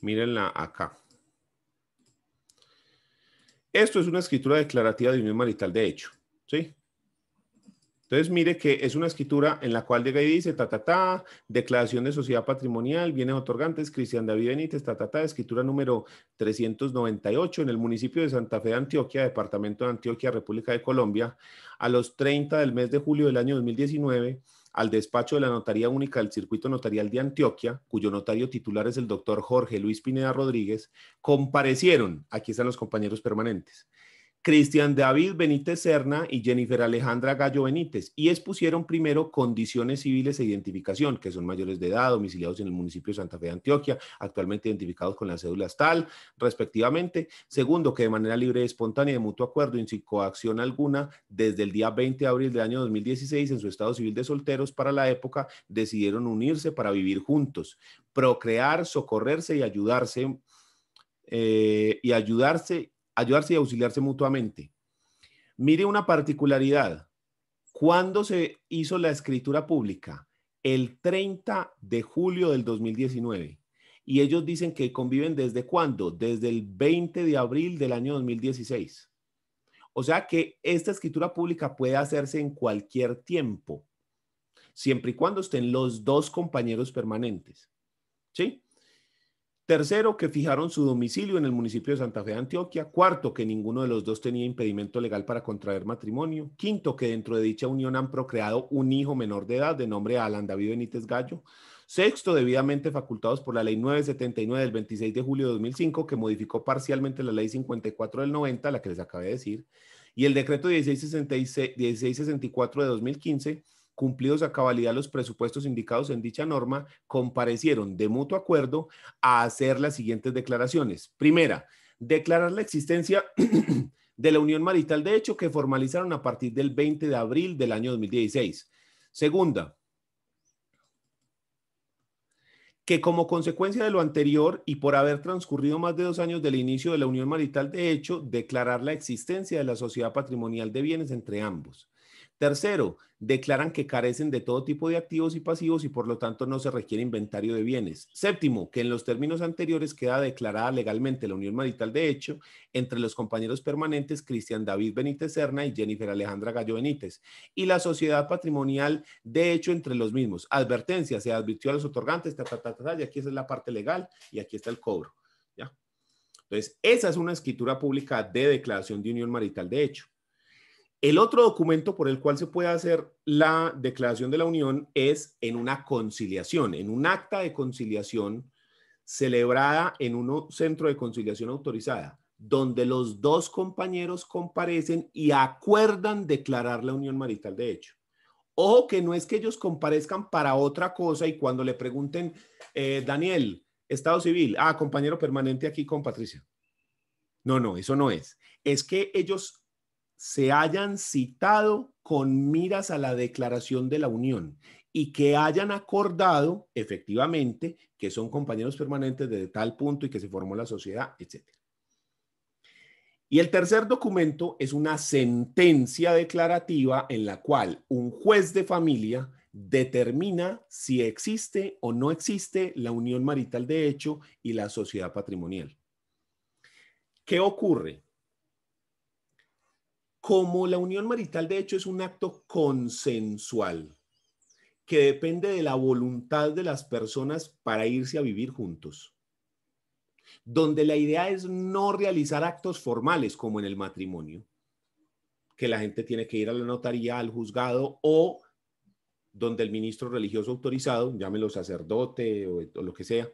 [SPEAKER 1] Mírenla acá. Esto es una escritura declarativa de unión marital de hecho, ¿sí? Entonces, mire que es una escritura en la cual de dice, ta, declaración de sociedad patrimonial, bienes otorgantes, Cristian David Benítez, ta, ta, ta, escritura número 398 en el municipio de Santa Fe de Antioquia, departamento de Antioquia, República de Colombia, a los 30 del mes de julio del año 2019 al despacho de la Notaría Única del Circuito Notarial de Antioquia, cuyo notario titular es el doctor Jorge Luis Pineda Rodríguez, comparecieron, aquí están los compañeros permanentes, Cristian David Benítez Serna y Jennifer Alejandra Gallo Benítez y expusieron primero condiciones civiles e identificación, que son mayores de edad, domiciliados en el municipio de Santa Fe de Antioquia, actualmente identificados con las cédulas tal, respectivamente. Segundo, que de manera libre, y espontánea y de mutuo acuerdo, y sin coacción alguna, desde el día 20 de abril del año 2016, en su estado civil de solteros para la época, decidieron unirse para vivir juntos, procrear, socorrerse y ayudarse. Eh, y ayudarse ayudarse y auxiliarse mutuamente. Mire una particularidad. ¿Cuándo se hizo la escritura pública? El 30 de julio del 2019. Y ellos dicen que conviven desde cuándo? Desde el 20 de abril del año 2016. O sea que esta escritura pública puede hacerse en cualquier tiempo, siempre y cuando estén los dos compañeros permanentes. ¿Sí? Tercero, que fijaron su domicilio en el municipio de Santa Fe de Antioquia. Cuarto, que ninguno de los dos tenía impedimento legal para contraer matrimonio. Quinto, que dentro de dicha unión han procreado un hijo menor de edad de nombre Alan David Benítez Gallo. Sexto, debidamente facultados por la ley 979 del 26 de julio de 2005, que modificó parcialmente la ley 54 del 90, la que les acabé de decir, y el decreto 1664 de 2015 cumplidos a cabalidad los presupuestos indicados en dicha norma, comparecieron de mutuo acuerdo a hacer las siguientes declaraciones. Primera, declarar la existencia de la unión marital de hecho que formalizaron a partir del 20 de abril del año 2016. Segunda, que como consecuencia de lo anterior y por haber transcurrido más de dos años del inicio de la unión marital de hecho, declarar la existencia de la sociedad patrimonial de bienes entre ambos. Tercero, declaran que carecen de todo tipo de activos y pasivos y por lo tanto no se requiere inventario de bienes. Séptimo, que en los términos anteriores queda declarada legalmente la unión marital de hecho entre los compañeros permanentes Cristian David Benítez Serna y Jennifer Alejandra Gallo Benítez y la sociedad patrimonial de hecho entre los mismos. Advertencia, se advirtió a los otorgantes, ta, y aquí esa es la parte legal y aquí está el cobro. ¿ya? Entonces, esa es una escritura pública de declaración de unión marital de hecho. El otro documento por el cual se puede hacer la declaración de la unión es en una conciliación, en un acta de conciliación celebrada en un centro de conciliación autorizada, donde los dos compañeros comparecen y acuerdan declarar la unión marital de hecho. Ojo que no es que ellos comparezcan para otra cosa y cuando le pregunten, eh, Daniel, Estado Civil, ah, compañero permanente aquí con Patricia. No, no, eso no es. Es que ellos se hayan citado con miras a la declaración de la Unión y que hayan acordado efectivamente que son compañeros permanentes de tal punto y que se formó la sociedad, etc. Y el tercer documento es una sentencia declarativa en la cual un juez de familia determina si existe o no existe la unión marital de hecho y la sociedad patrimonial. ¿Qué ocurre? Como la unión marital, de hecho, es un acto consensual que depende de la voluntad de las personas para irse a vivir juntos, donde la idea es no realizar actos formales como en el matrimonio, que la gente tiene que ir a la notaría, al juzgado o donde el ministro religioso autorizado, llámelo sacerdote o, o lo que sea,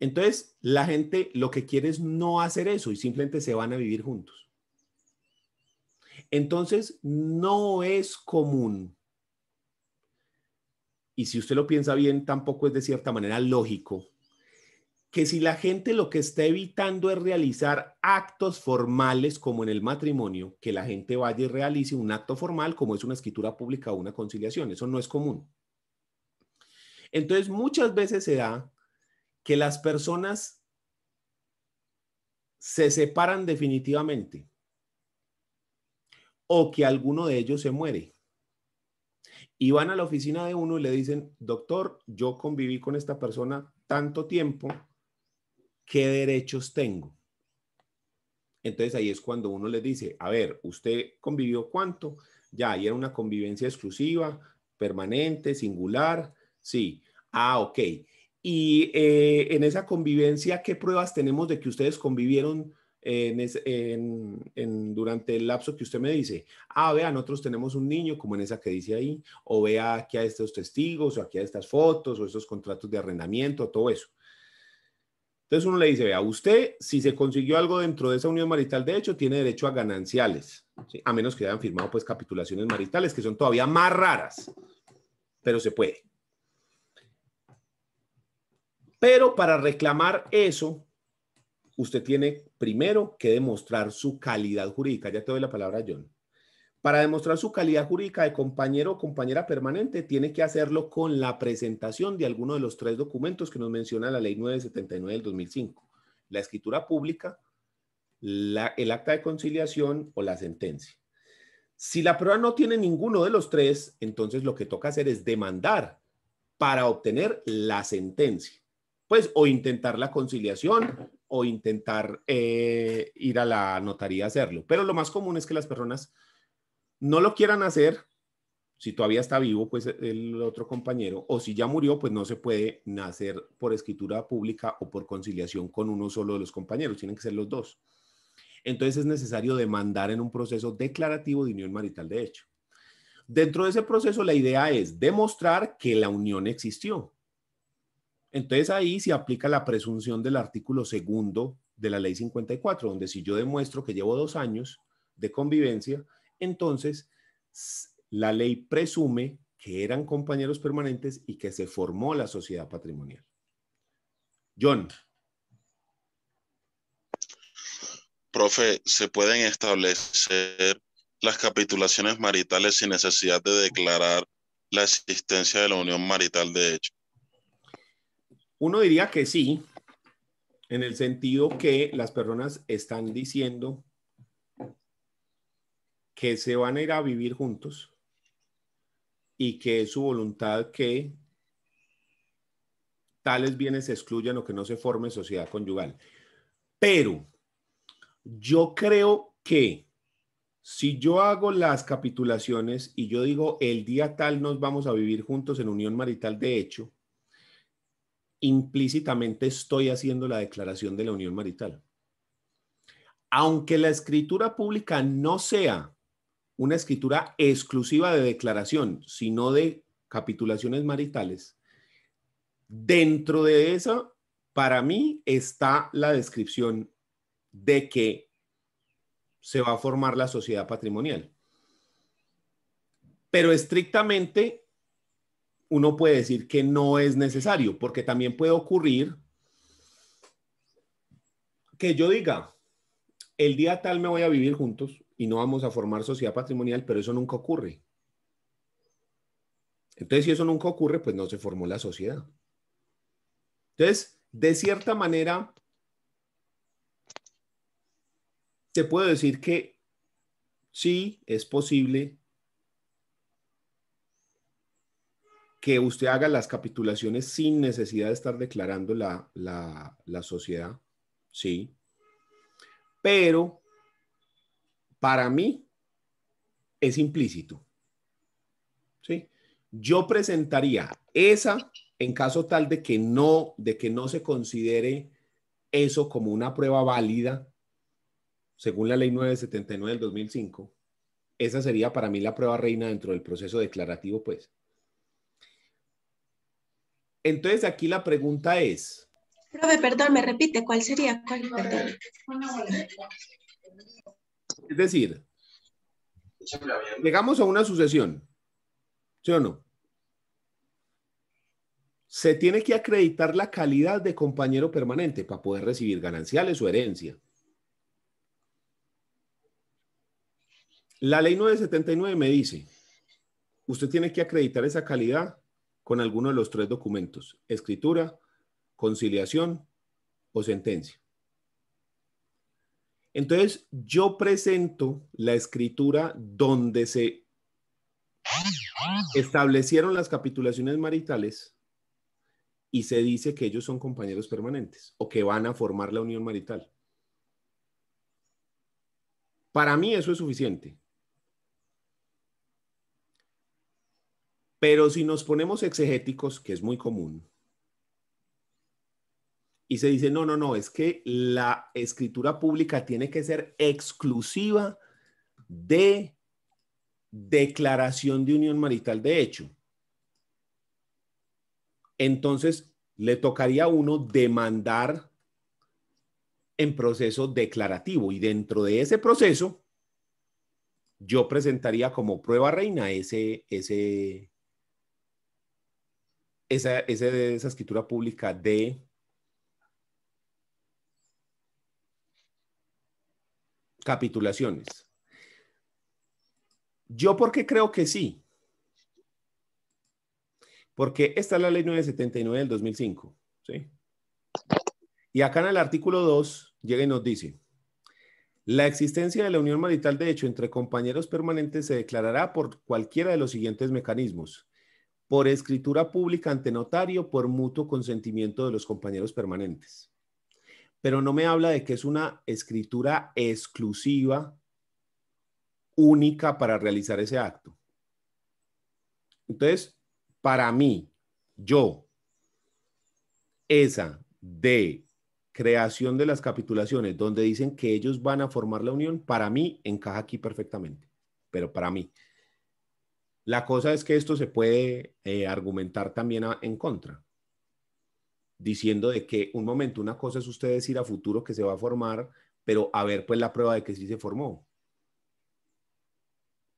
[SPEAKER 1] entonces, la gente lo que quiere es no hacer eso y simplemente se van a vivir juntos. Entonces, no es común. Y si usted lo piensa bien, tampoco es de cierta manera lógico que si la gente lo que está evitando es realizar actos formales como en el matrimonio, que la gente vaya y realice un acto formal como es una escritura pública o una conciliación. Eso no es común. Entonces, muchas veces se da que las personas se separan definitivamente o que alguno de ellos se muere. Y van a la oficina de uno y le dicen, doctor, yo conviví con esta persona tanto tiempo, ¿qué derechos tengo? Entonces ahí es cuando uno le dice, a ver, ¿usted convivió cuánto? Ya, ahí era una convivencia exclusiva, permanente, singular. Sí. Ah, ok. Y eh, en esa convivencia, ¿qué pruebas tenemos de que ustedes convivieron durante el lapso que usted me dice? Ah, vean, nosotros tenemos un niño, como en esa que dice ahí, o vea aquí a estos testigos, o aquí a estas fotos, o estos contratos de arrendamiento, todo eso. Entonces uno le dice, vea, usted, si se consiguió algo dentro de esa unión marital de hecho, tiene derecho a gananciales, a menos que hayan firmado pues capitulaciones maritales, que son todavía más raras, pero se puede. Pero para reclamar eso, usted tiene primero que demostrar su calidad jurídica. Ya te doy la palabra, John. Para demostrar su calidad jurídica de compañero o compañera permanente, tiene que hacerlo con la presentación de alguno de los tres documentos que nos menciona la Ley 979 del 2005, la escritura pública, el acta de conciliación o la sentencia. Si la prueba no tiene ninguno de los tres, entonces lo que toca hacer es demandar para obtener la sentencia pues o intentar la conciliación o intentar eh, ir a la notaría a hacerlo. Pero lo más común es que las personas no lo quieran hacer, si todavía está vivo, pues el otro compañero, o si ya murió, pues no se puede nacer por escritura pública o por conciliación con uno solo de los compañeros, tienen que ser los dos. Entonces es necesario demandar en un proceso declarativo de unión marital de hecho. Dentro de ese proceso, la idea es demostrar que la unión existió, entonces ahí se aplica la presunción del artículo segundo de la ley 54, donde si yo demuestro que llevo dos años de convivencia, entonces la ley presume que eran compañeros permanentes y que se formó la sociedad patrimonial. John.
[SPEAKER 3] Profe, ¿se pueden establecer las capitulaciones maritales sin necesidad de declarar la existencia de la unión marital de hecho?
[SPEAKER 1] Uno diría que sí, en el sentido que las personas están diciendo que se van a ir a vivir juntos y que es su voluntad que tales bienes se excluyan o que no se forme sociedad conyugal. Pero yo creo que si yo hago las capitulaciones y yo digo el día tal nos vamos a vivir juntos en unión marital de hecho, implícitamente estoy haciendo la declaración de la unión marital. Aunque la escritura pública no sea una escritura exclusiva de declaración, sino de capitulaciones maritales, dentro de esa, para mí, está la descripción de que se va a formar la sociedad patrimonial. Pero estrictamente uno puede decir que no es necesario, porque también puede ocurrir que yo diga, el día tal me voy a vivir juntos y no vamos a formar sociedad patrimonial, pero eso nunca ocurre. Entonces, si eso nunca ocurre, pues no se formó la sociedad. Entonces, de cierta manera, te puedo decir que sí es posible que usted haga las capitulaciones sin necesidad de estar declarando la, la, sociedad, sí. Pero para mí es implícito. ¿Sí? Yo presentaría esa en caso tal de que no, de que no se considere eso como una prueba válida según la ley 979 del 2005. Esa sería para mí la prueba reina dentro del proceso declarativo, pues. Entonces aquí la pregunta es.
[SPEAKER 2] perdón, me repite, ¿cuál sería?
[SPEAKER 1] Es decir, llegamos a una sucesión, ¿sí o no? Se tiene que acreditar la calidad de compañero permanente para poder recibir gananciales o herencia. La ley 979 me dice, usted tiene que acreditar esa calidad con alguno de los tres documentos, escritura, conciliación o sentencia. Entonces, yo presento la escritura donde se establecieron las capitulaciones maritales y se dice que ellos son compañeros permanentes o que van a formar la unión marital. Para mí eso es suficiente. Pero si nos ponemos exegéticos, que es muy común, y se dice, no, no, no, es que la escritura pública tiene que ser exclusiva de declaración de unión marital de hecho. Entonces, le tocaría a uno demandar en proceso declarativo y dentro de ese proceso, yo presentaría como prueba reina ese, ese, esa, escritura pública de capitulaciones. Yo porque creo que sí. Porque esta es la ley 979 del 2005. ¿sí? Y acá en el artículo 2 llega y nos dice, la existencia de la unión marital de hecho entre compañeros permanentes se declarará por cualquiera de los siguientes mecanismos por escritura pública ante notario por mutuo consentimiento de los compañeros permanentes. Pero no me habla de que es una escritura exclusiva, única para realizar ese acto. Entonces, para mí, yo, esa de creación de las capitulaciones, donde dicen que ellos van a formar la unión, para mí encaja aquí perfectamente, pero para mí. La cosa es que esto se puede eh, argumentar también en contra, diciendo de que un momento, una cosa es usted decir a futuro que se va a formar, pero a ver pues la prueba de que sí se formó.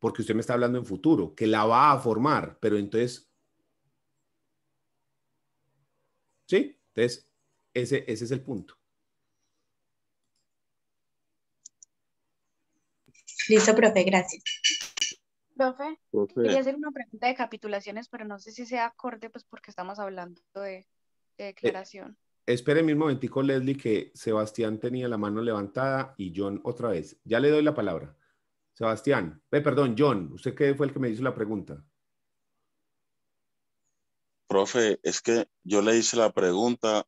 [SPEAKER 1] Porque usted me está hablando en futuro, que la va a formar, pero entonces... Sí, entonces ese, ese es el punto.
[SPEAKER 2] Listo, profe, gracias.
[SPEAKER 3] Profe, quería hacer una pregunta de capitulaciones, pero no sé si sea acorde, pues porque estamos hablando de, eh, declaración.
[SPEAKER 1] Espere un momentico, Leslie, que Sebastián tenía la mano levantada y John otra vez. Ya le doy la palabra. Sebastián, eh, perdón, John, ¿usted qué fue el que me hizo la pregunta?
[SPEAKER 3] Profe, es que yo le hice la pregunta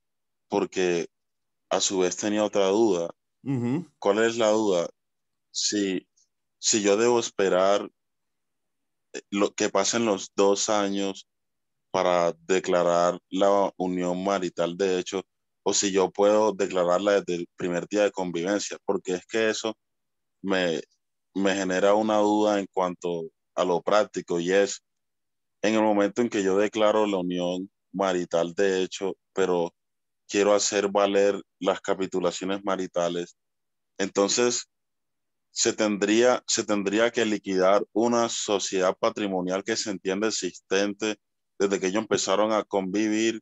[SPEAKER 3] porque a su vez tenía otra duda. ¿Cuál es la duda? Si, si yo debo esperar lo que pasen los dos años para declarar la unión marital de hecho, o si yo puedo declararla desde el primer día de convivencia, porque es que eso me, me genera una duda en cuanto a lo práctico y es en el momento en que yo declaro la unión marital de hecho, pero quiero hacer valer las capitulaciones maritales. Entonces, se tendría, se tendría que liquidar una sociedad patrimonial que se entiende existente desde que ellos empezaron a convivir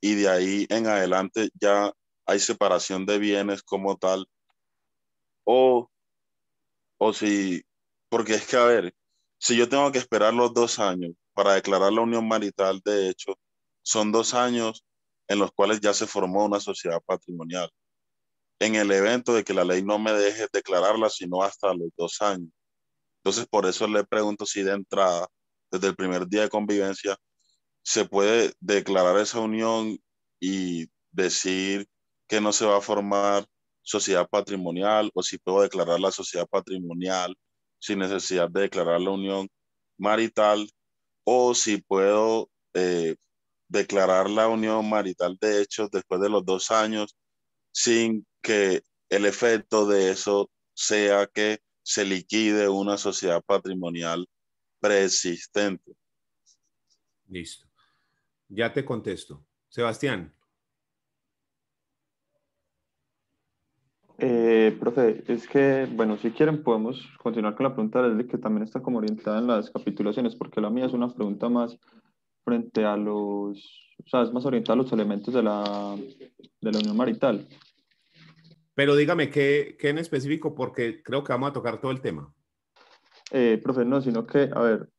[SPEAKER 3] y de ahí en adelante ya hay separación de bienes como tal. O, o si, porque es que, a ver, si yo tengo que esperar los dos años para declarar la unión marital, de hecho, son dos años en los cuales ya se formó una sociedad patrimonial en el evento de que la ley no me deje declararla sino hasta los dos años. Entonces, por eso le pregunto si de entrada, desde el primer día de convivencia, se puede declarar esa unión y decir que no se va a formar sociedad patrimonial o si puedo declarar la sociedad patrimonial sin necesidad de declarar la unión marital o si puedo eh, declarar la unión marital de hecho después de los dos años sin que el efecto de eso sea que se liquide una sociedad patrimonial preexistente. Listo.
[SPEAKER 1] Ya te contesto. Sebastián.
[SPEAKER 2] Eh, profe, es que, bueno, si quieren podemos continuar con la pregunta de que también está como orientada en las capitulaciones, porque la mía es una pregunta más frente a los, o sea, es más orientada a los elementos de la, de la unión marital.
[SPEAKER 1] Pero dígame qué, qué en específico, porque creo que vamos a tocar todo el tema.
[SPEAKER 2] Eh, profe, no, sino que, a ver,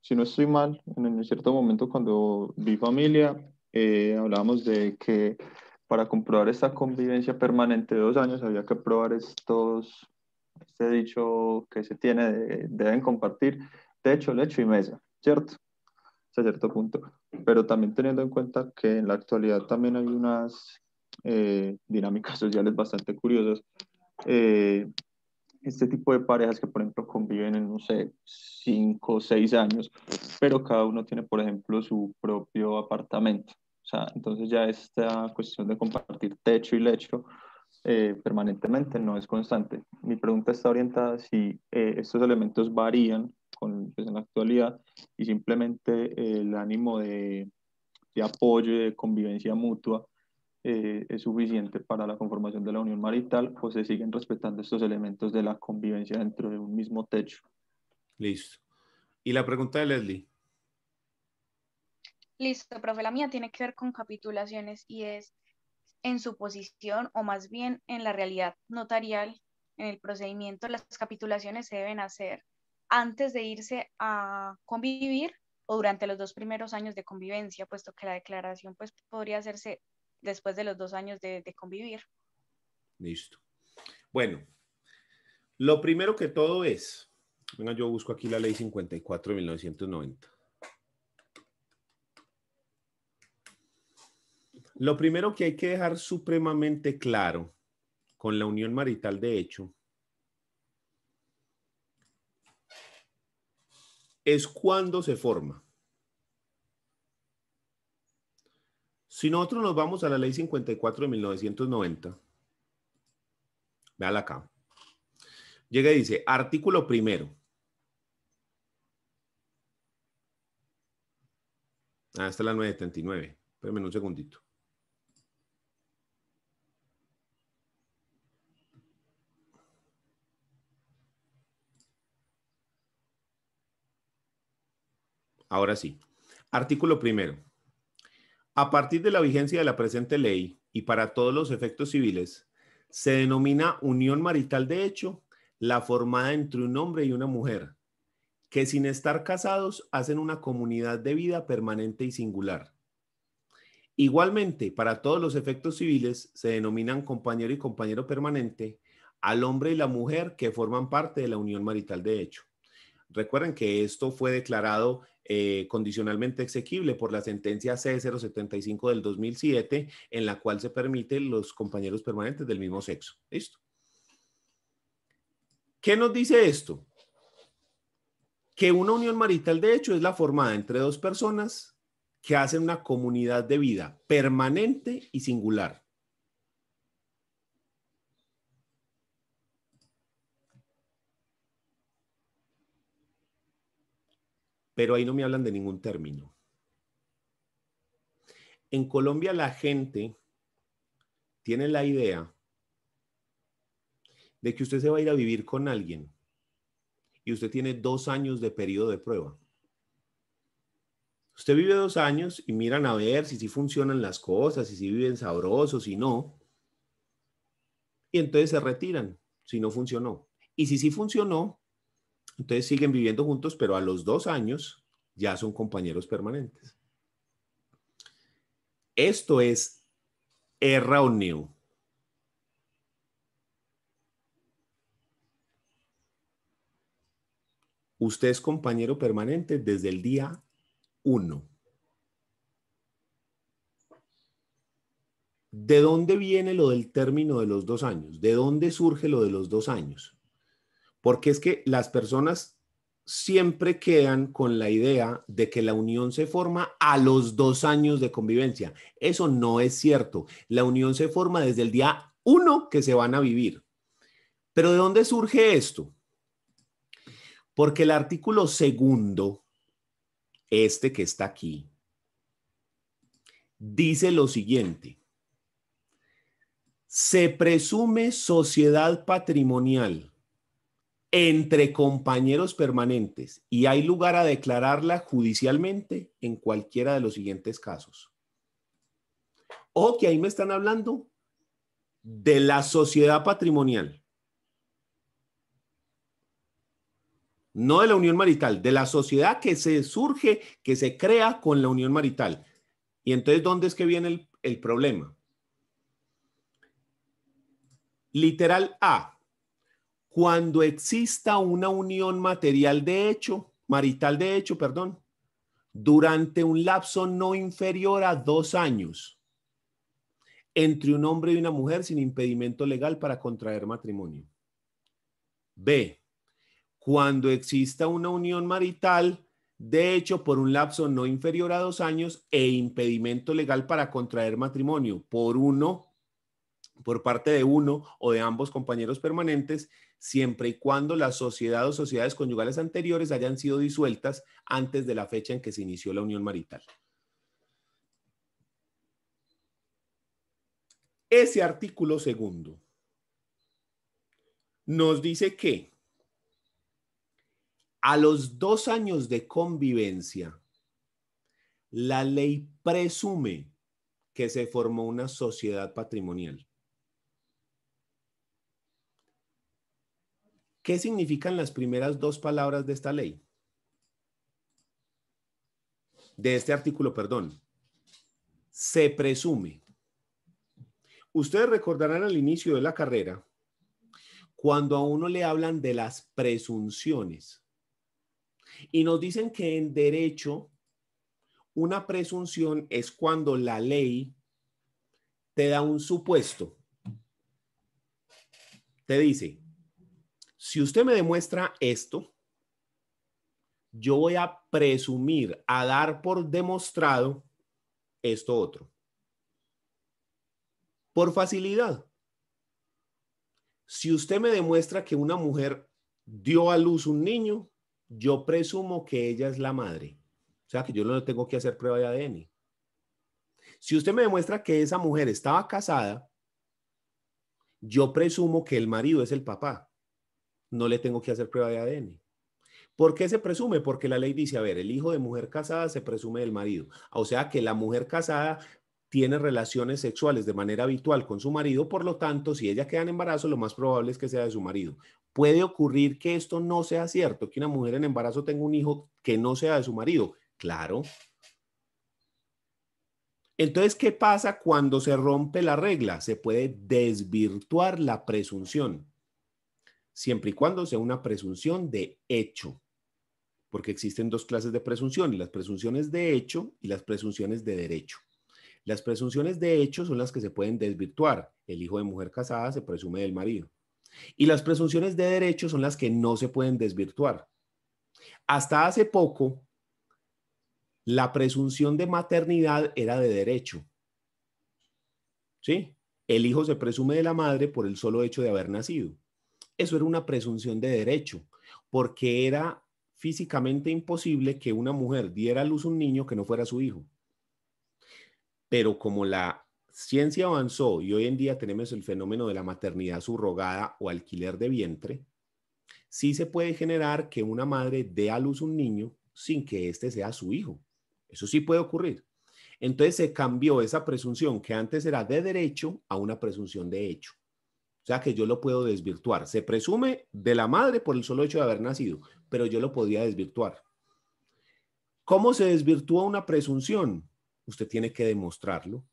[SPEAKER 2] si no estoy mal, en, un cierto momento cuando vi familia, eh, hablábamos de que para comprobar esta convivencia permanente de dos años había que probar estos, este dicho que se tiene, de, deben compartir techo, lecho y mesa, ¿cierto? Hasta cierto punto. Pero también teniendo en cuenta que en la actualidad también hay unas eh, dinámicas sociales bastante curiosas. Eh, este tipo de parejas que, por ejemplo, conviven en, no sé, cinco o seis años, pero cada uno tiene, por ejemplo, su propio apartamento. O sea, entonces ya esta cuestión de compartir techo y lecho eh, permanentemente no es constante. Mi pregunta está orientada a si estos elementos varían con, pues, en la actualidad y simplemente el ánimo de, de apoyo y de convivencia mutua eh, es suficiente para la conformación de la unión marital pues se siguen respetando estos elementos de la convivencia dentro de un mismo techo.
[SPEAKER 1] Listo. Y la pregunta de Leslie.
[SPEAKER 3] Listo, profe, la mía tiene que ver con capitulaciones y es en su posición o más bien en la realidad notarial, en el procedimiento, las capitulaciones se deben hacer antes de irse a convivir o durante los dos primeros años de convivencia, puesto que la declaración pues, podría hacerse después de los dos años de, convivir.
[SPEAKER 1] Listo. Bueno, lo primero que todo es, venga, yo busco aquí la ley 54 de 1990. Lo primero que hay que dejar supremamente claro con la unión marital de hecho es cuándo se forma. Si nosotros nos vamos a la ley 54 de 1990, la acá. Llega y dice, artículo primero. Ah, esta es la 979. Espérame un segundito. Ahora sí. Artículo primero. A partir de la vigencia de la presente ley y para todos los efectos civiles, se denomina unión marital de hecho la formada entre un hombre y una mujer, que sin estar casados hacen una comunidad de vida permanente y singular. Igualmente, para todos los efectos civiles se denominan compañero y compañero permanente al hombre y la mujer que forman parte de la unión marital de hecho. Recuerden que esto fue declarado eh, condicionalmente exequible por la sentencia C075 del 2007, en la cual se permite los compañeros permanentes del mismo sexo. ¿Listo? ¿Qué nos dice esto? Que una unión marital de hecho es la formada entre dos personas que hacen una comunidad de vida permanente y singular. pero ahí no me hablan de ningún término. En Colombia la gente tiene la idea de que usted se va a ir a vivir con alguien y usted tiene dos años de periodo de prueba. Usted vive dos años y miran a ver si sí funcionan las cosas, si viven sabrosos, si no. Y entonces se retiran si no funcionó. Y si sí funcionó, Ustedes siguen viviendo juntos, pero a los dos años ya son compañeros permanentes. Esto es erróneo. Usted es compañero permanente desde el día uno. ¿De dónde viene lo del término de los dos años? ¿De dónde surge lo de los dos años? porque es que las personas siempre quedan con la idea de que la unión se forma a los dos años de convivencia. Eso no es cierto. La unión se forma desde el día uno que se van a vivir. Pero ¿de dónde surge esto? Porque el artículo segundo, este que está aquí, dice lo siguiente. Se presume sociedad patrimonial entre compañeros permanentes y hay lugar a declararla judicialmente en cualquiera de los siguientes casos. o que ahí me están hablando de la sociedad patrimonial. No de la unión marital, de la sociedad que se surge, que se crea con la unión marital. Y entonces, ¿dónde es que viene el, el problema? Literal A cuando exista una unión material de hecho, marital de hecho, perdón, durante un lapso no inferior a dos años entre un hombre y una mujer sin impedimento legal para contraer matrimonio. B. Cuando exista una unión marital de hecho, por un lapso no inferior a dos años e impedimento legal para contraer matrimonio por uno, por parte de uno o de ambos compañeros permanentes siempre y cuando las sociedades o sociedades conyugales anteriores hayan sido disueltas antes de la fecha en que se inició la unión marital. Ese artículo segundo nos dice que a los dos años de convivencia, la ley presume que se formó una sociedad patrimonial. ¿Qué significan las primeras dos palabras de esta ley? De este artículo, perdón. Se presume. Ustedes recordarán al inicio de la carrera cuando a uno le hablan de las presunciones y nos dicen que en derecho una presunción es cuando la ley te da un supuesto. Te dice, si usted me demuestra esto, yo voy a presumir, a dar por demostrado esto otro. Por facilidad. Si usted me demuestra que una mujer dio a luz un niño, yo presumo que ella es la madre. O sea que yo no tengo que hacer prueba de ADN. Si usted me demuestra que esa mujer estaba casada, yo presumo que el marido es el papá no le tengo que hacer prueba de ADN. ¿Por qué se presume? Porque la ley dice, a ver, el hijo de mujer casada se presume del marido. O sea que la mujer casada tiene relaciones sexuales de manera habitual con su marido, por lo tanto, si ella queda en embarazo, lo más probable es que sea de su marido. Puede ocurrir que esto no sea cierto, que una mujer en embarazo tenga un hijo que no sea de su marido. Claro. Entonces, ¿qué pasa cuando se rompe la regla? Se puede desvirtuar la presunción siempre y cuando sea una presunción de hecho, porque existen dos clases de presunciones, las presunciones de hecho y las presunciones de derecho. Las presunciones de hecho son las que se pueden desvirtuar. El hijo de mujer casada se presume del marido. Y las presunciones de derecho son las que no se pueden desvirtuar. Hasta hace poco, la presunción de maternidad era de derecho. ¿Sí? El hijo se presume de la madre por el solo hecho de haber nacido eso era una presunción de derecho, porque era físicamente imposible que una mujer diera a luz un niño que no fuera su hijo. Pero como la ciencia avanzó y hoy en día tenemos el fenómeno de la maternidad subrogada o alquiler de vientre, sí se puede generar que una madre dé a luz un niño sin que éste sea su hijo. Eso sí puede ocurrir. Entonces se cambió esa presunción que antes era de derecho a una presunción de hecho. O sea que yo lo puedo desvirtuar. Se presume de la madre por el solo hecho de haber nacido, pero yo lo podía desvirtuar. ¿Cómo se desvirtúa una presunción? Usted tiene que demostrarlo.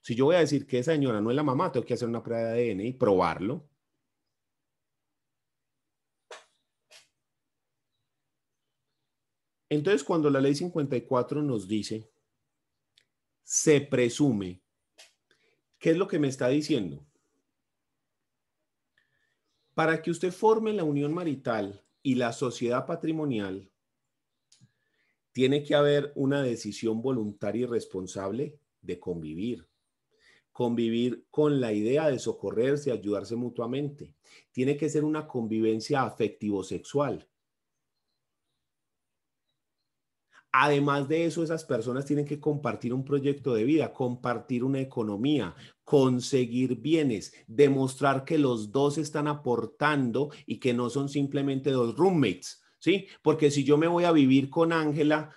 [SPEAKER 1] Si yo voy a decir que esa señora no es la mamá, tengo que hacer una prueba de ADN y probarlo. Entonces, cuando la ley 54 nos dice, se presume, ¿qué es lo que me está diciendo? Para que usted forme la unión marital y la sociedad patrimonial, tiene que haber una decisión voluntaria y responsable de convivir. Convivir con la idea de socorrerse, ayudarse mutuamente. Tiene que ser una convivencia afectivo-sexual. Además de eso, esas personas tienen que compartir un proyecto de vida, compartir una economía, conseguir bienes, demostrar que los dos están aportando y que no son simplemente dos roommates, ¿sí? Porque si yo me voy a vivir con Ángela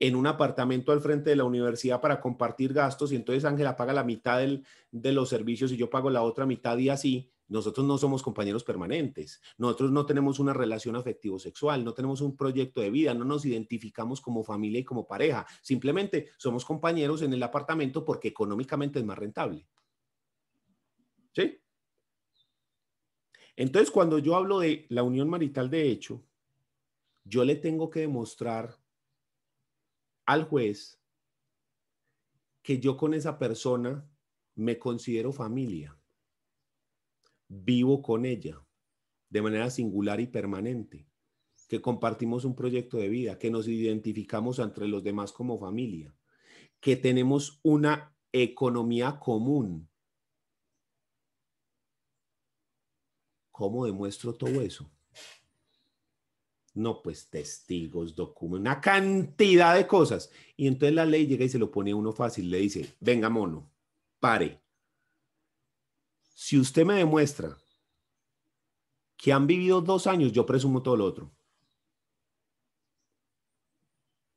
[SPEAKER 1] en un apartamento al frente de la universidad para compartir gastos y entonces Ángela paga la mitad de los servicios y yo pago la otra mitad y así, nosotros no somos compañeros permanentes, nosotros no tenemos una relación afectivo-sexual, no tenemos un proyecto de vida, no nos identificamos como familia y como pareja, simplemente somos compañeros en el apartamento porque económicamente es más rentable. ¿Sí? Entonces, cuando yo hablo de la unión marital de hecho, yo le tengo que demostrar al juez que yo con esa persona me considero familia vivo con ella de manera singular y permanente, que compartimos un proyecto de vida, que nos identificamos entre los demás como familia, que tenemos una economía común. ¿Cómo demuestro todo eso? No, pues testigos, documentos, una cantidad de cosas. Y entonces la ley llega y se lo pone a uno fácil, le dice, venga mono, pare, si usted me demuestra que han vivido dos años, yo presumo todo lo otro.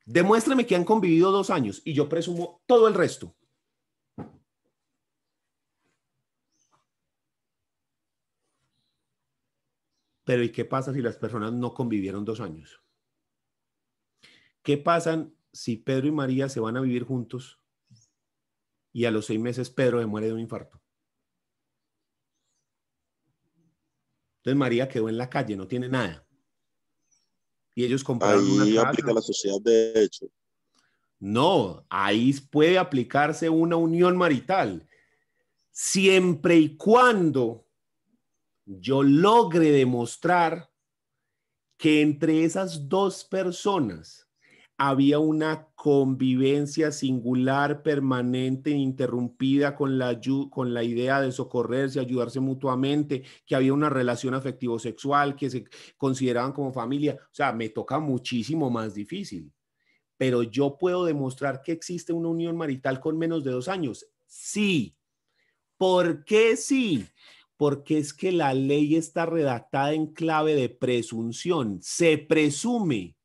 [SPEAKER 1] Demuéstrame que han convivido dos años y yo presumo todo el resto. Pero ¿y qué pasa si las personas no convivieron dos años? ¿Qué pasa si Pedro y María se van a vivir juntos y a los seis meses Pedro muere de un infarto? María quedó en la calle, no tiene nada. Y ellos compraron ahí aplica la sociedad de hecho. No, ahí puede aplicarse una unión marital. Siempre y cuando yo logre demostrar que entre esas dos personas había una convivencia singular, permanente, interrumpida con la, con la idea de socorrerse, ayudarse mutuamente, que había una relación afectivo-sexual, que se consideraban como familia. O sea, me toca muchísimo más difícil. Pero yo puedo demostrar que existe una unión marital con menos de dos años. Sí. ¿Por qué sí? Porque es que la ley está redactada en clave de presunción. Se presume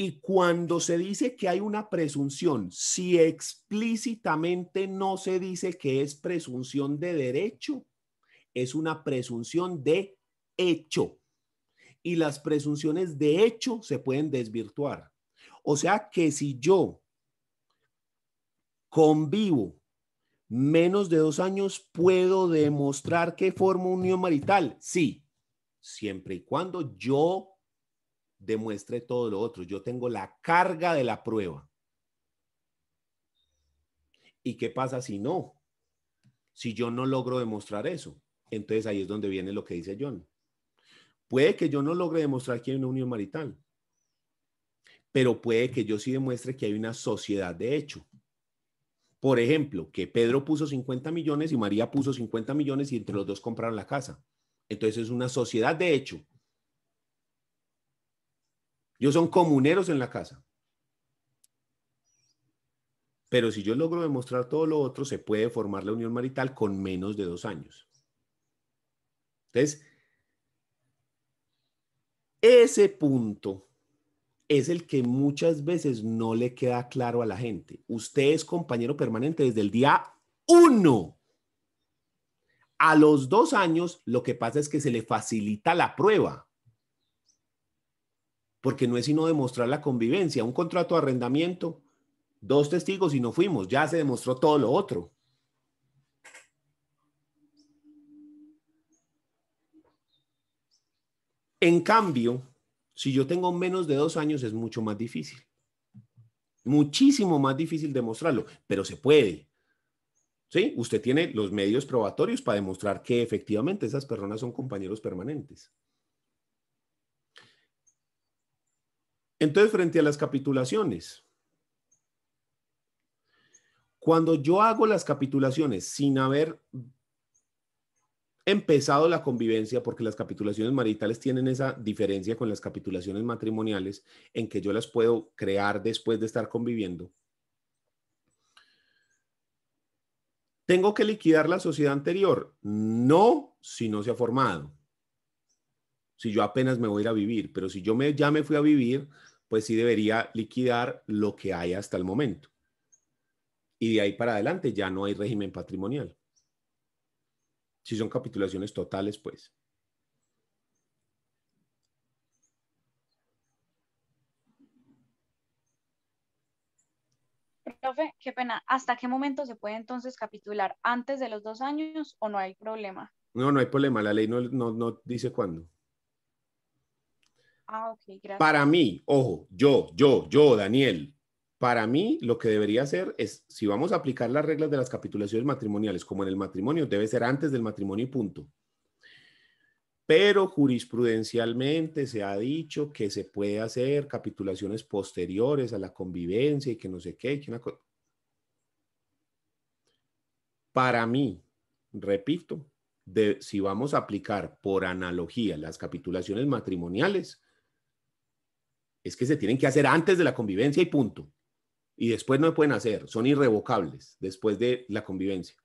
[SPEAKER 1] y cuando se dice que hay una presunción, si explícitamente no se dice que es presunción de derecho, es una presunción de hecho. Y las presunciones de hecho se pueden desvirtuar. O sea que si yo convivo menos de dos años, puedo demostrar que formo unión marital. Sí, siempre y cuando yo demuestre todo lo otro. Yo tengo la carga de la prueba. ¿Y qué pasa si no? Si yo no logro demostrar eso. Entonces ahí es donde viene lo que dice John. Puede que yo no logre demostrar que hay una unión marital, pero puede que yo sí demuestre que hay una sociedad de hecho. Por ejemplo, que Pedro puso 50 millones y María puso 50 millones y entre los dos compraron la casa. Entonces es una sociedad de hecho. Yo son comuneros en la casa. Pero si yo logro demostrar todo lo otro, se puede formar la unión marital con menos de dos años. Entonces, ese punto es el que muchas veces no le queda claro a la gente. Usted es compañero permanente desde el día uno. A los dos años, lo que pasa es que se le facilita la prueba porque no es sino demostrar la convivencia. Un contrato de arrendamiento, dos testigos y no fuimos, ya se demostró todo lo otro. En cambio, si yo tengo menos de dos años es mucho más difícil. Muchísimo más difícil demostrarlo, pero se puede. ¿Sí? Usted tiene los medios probatorios para demostrar que efectivamente esas personas son compañeros permanentes. Entonces, frente a las capitulaciones, cuando yo hago las capitulaciones sin haber empezado la convivencia, porque las capitulaciones maritales tienen esa diferencia con las capitulaciones matrimoniales, en que yo las puedo crear después de estar conviviendo. ¿Tengo que liquidar la sociedad anterior? No, si no se ha formado. Si yo apenas me voy a ir a vivir, pero si yo ya me fui a vivir, pues sí debería liquidar lo que hay hasta el momento. Y de ahí para adelante ya no hay régimen patrimonial. Si son capitulaciones totales, pues.
[SPEAKER 3] Profe, qué pena. ¿Hasta qué momento se puede entonces capitular? ¿Antes de los dos años o no hay problema?
[SPEAKER 1] No, no hay problema. La ley no, no, no dice cuándo. Ah, para mí, ojo, yo, yo, yo, Daniel, para mí lo que debería hacer es, si vamos a aplicar las reglas de las capitulaciones matrimoniales, como en el matrimonio, debe ser antes del matrimonio y punto. Pero jurisprudencialmente se ha dicho que se puede hacer capitulaciones posteriores a la convivencia y que no sé qué. que una para mí, repito, de, si vamos a aplicar por analogía las capitulaciones matrimoniales, es que se tienen que hacer antes de la convivencia y punto. Y después no pueden hacer, son irrevocables después de la convivencia.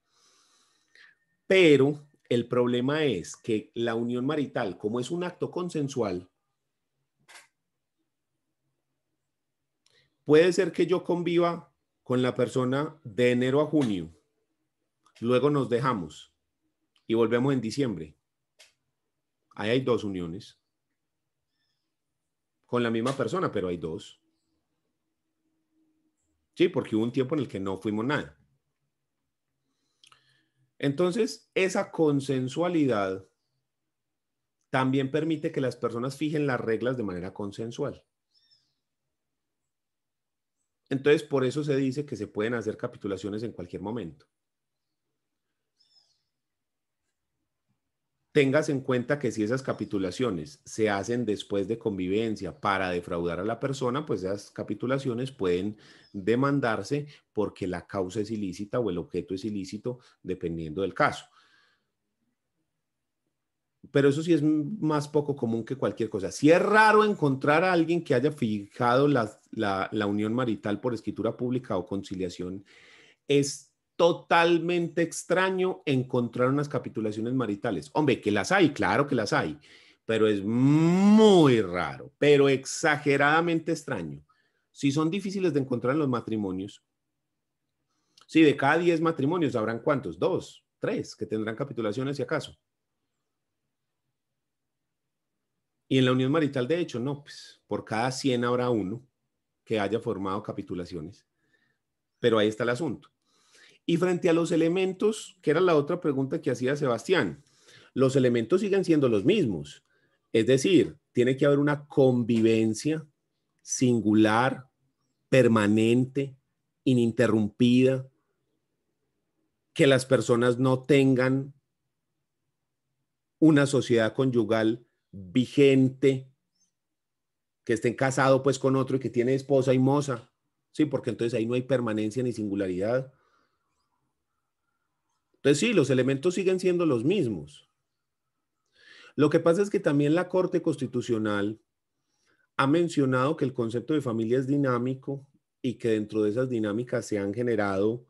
[SPEAKER 1] Pero el problema es que la unión marital, como es un acto consensual, puede ser que yo conviva con la persona de enero a junio, luego nos dejamos y volvemos en diciembre. Ahí hay dos uniones con la misma persona, pero hay dos. Sí, porque hubo un tiempo en el que no fuimos nada. Entonces, esa consensualidad también permite que las personas fijen las reglas de manera consensual. Entonces, por eso se dice que se pueden hacer capitulaciones en cualquier momento. tengas en cuenta que si esas capitulaciones se hacen después de convivencia para defraudar a la persona, pues esas capitulaciones pueden demandarse porque la causa es ilícita o el objeto es ilícito, dependiendo del caso. Pero eso sí es más poco común que cualquier cosa. Si es raro encontrar a alguien que haya fijado la, la unión marital por escritura pública o conciliación. Es totalmente extraño encontrar unas capitulaciones maritales. Hombre, que las hay, claro que las hay, pero es muy raro, pero exageradamente extraño. Si son difíciles de encontrar en los matrimonios, si de cada 10 matrimonios habrán cuántos, dos, tres, que tendrán capitulaciones si acaso. Y en la unión marital, de hecho, no, pues por cada 100 habrá uno que haya formado capitulaciones. Pero ahí está el asunto. Y frente a los elementos, que era la otra pregunta que hacía Sebastián, los elementos siguen siendo los mismos. Es decir, tiene que haber una convivencia singular, permanente, ininterrumpida, que las personas no tengan una sociedad conyugal vigente, que estén casados pues con otro y que tiene esposa y moza, sí, porque entonces ahí no hay permanencia ni singularidad. Entonces sí, los elementos siguen siendo los mismos. Lo que pasa es que también la Corte Constitucional ha mencionado que el concepto de familia es dinámico y que dentro de esas dinámicas se han generado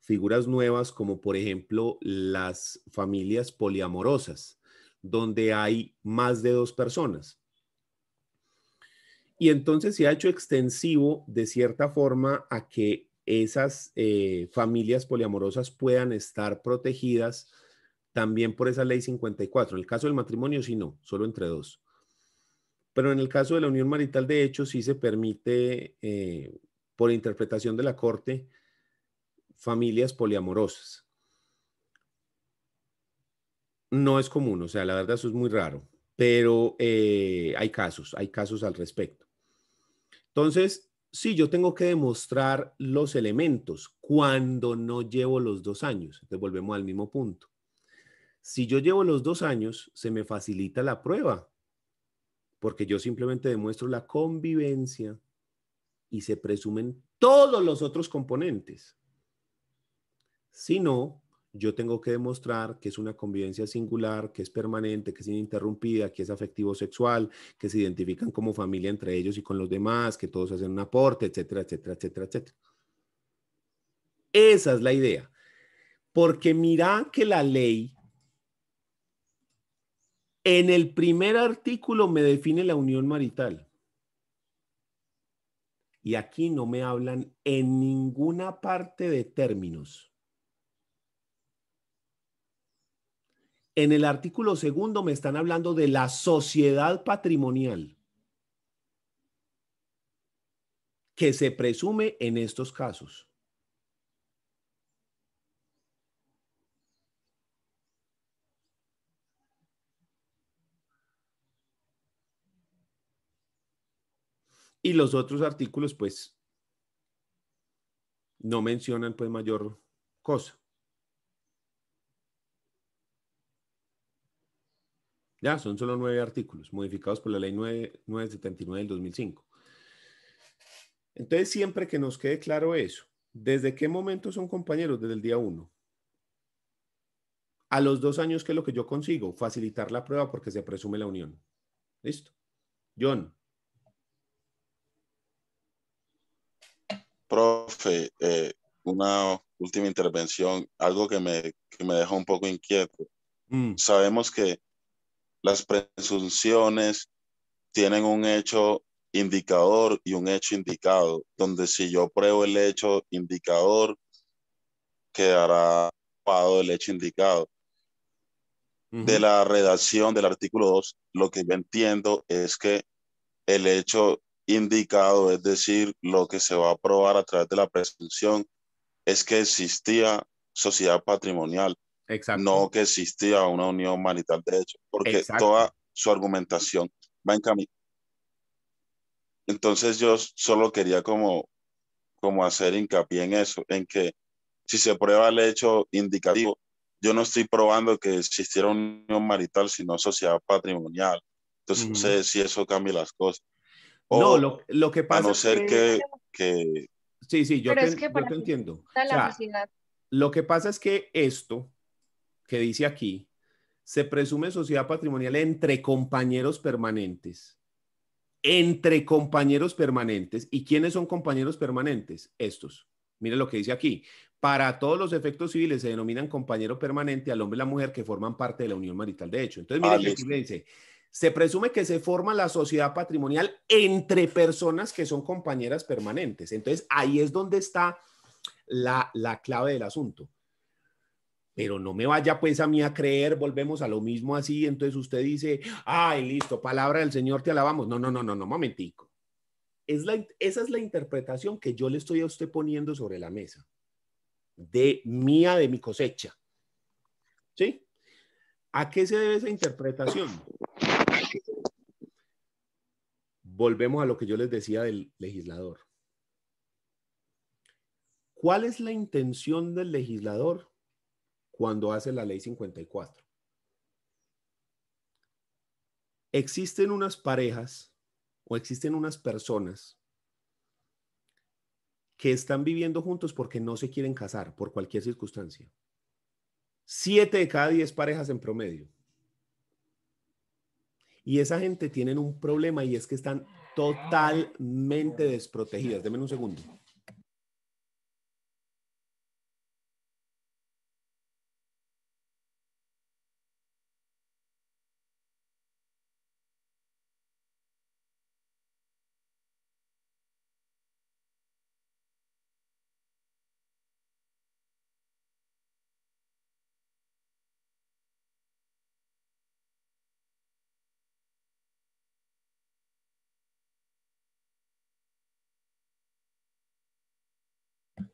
[SPEAKER 1] figuras nuevas como por ejemplo las familias poliamorosas, donde hay más de dos personas. Y entonces se ha hecho extensivo de cierta forma a que esas eh, familias poliamorosas puedan estar protegidas también por esa ley 54. En el caso del matrimonio, sí, no, solo entre dos. Pero en el caso de la unión marital, de hecho, sí se permite, eh, por interpretación de la Corte, familias poliamorosas. No es común, o sea, la verdad eso es muy raro, pero eh, hay casos, hay casos al respecto. Entonces, Sí, yo tengo que demostrar los elementos cuando no llevo los dos años. Entonces volvemos al mismo punto. Si yo llevo los dos años, se me facilita la prueba, porque yo simplemente demuestro la convivencia y se presumen todos los otros componentes. Si no, yo tengo que demostrar que es una convivencia singular, que es permanente, que es ininterrumpida, que es afectivo sexual, que se identifican como familia entre ellos y con los demás, que todos hacen un aporte, etcétera, etcétera, etcétera, etcétera. Esa es la idea. Porque mira que la ley en el primer artículo me define la unión marital. Y aquí no me hablan en ninguna parte de términos. En el artículo segundo me están hablando de la sociedad patrimonial que se presume en estos casos. Y los otros artículos, pues, no mencionan pues mayor cosa. Ya, son solo nueve artículos modificados por la ley 979 del 2005. Entonces, siempre que nos quede claro eso, ¿desde qué momento son compañeros? Desde el día uno. A los dos años, ¿qué es lo que yo consigo? Facilitar la prueba porque se presume la unión. Listo. John.
[SPEAKER 3] Profe, eh, una última intervención, algo que me, dejó un poco inquieto. Mm. Sabemos que las presunciones tienen un hecho indicador y un hecho indicado, donde si yo pruebo el hecho indicador, quedará probado el hecho indicado. De la redacción del artículo 2, lo que yo entiendo es que el hecho indicado, es decir, lo que se va a probar a través de la presunción, es que existía sociedad patrimonial. Exacto. No que existía una unión marital, de hecho, porque toda su argumentación va en camino. Entonces yo solo quería como, como hacer hincapié en eso, en que si se prueba el hecho indicativo, yo no estoy probando que existiera una unión marital, sino sociedad patrimonial. Entonces, no sé si eso cambia las cosas. no, lo,
[SPEAKER 1] lo, que pasa. A no ser que, que, Sí, sí, yo te, que entiendo. lo que pasa es que esto que dice aquí, se presume sociedad patrimonial entre compañeros permanentes. Entre compañeros permanentes. ¿Y quiénes son compañeros permanentes? Estos. Mire lo que dice aquí. Para todos los efectos civiles se denominan compañero permanente al hombre y la mujer que forman parte de la unión marital de hecho. Entonces, mire lo ah, que dice, se presume que se forma la sociedad patrimonial entre personas que son compañeras permanentes. Entonces, ahí es donde está la, la clave del asunto pero no me vaya pues a mí a creer, volvemos a lo mismo así, entonces usted dice, ay, listo, palabra del Señor, te alabamos. No, no, no, no, no, momentico. Es la, esa es la interpretación que yo le estoy a usted poniendo sobre la mesa, de mía, de mi cosecha. ¿Sí? ¿A qué se debe esa interpretación? Volvemos a lo que yo les decía del legislador. ¿Cuál es la intención del legislador cuando hace la ley 54. Existen unas parejas o existen unas personas que están viviendo juntos porque no se quieren casar por cualquier circunstancia. Siete de cada diez parejas en promedio. Y esa gente tienen un problema y es que están totalmente desprotegidas. Deme un segundo.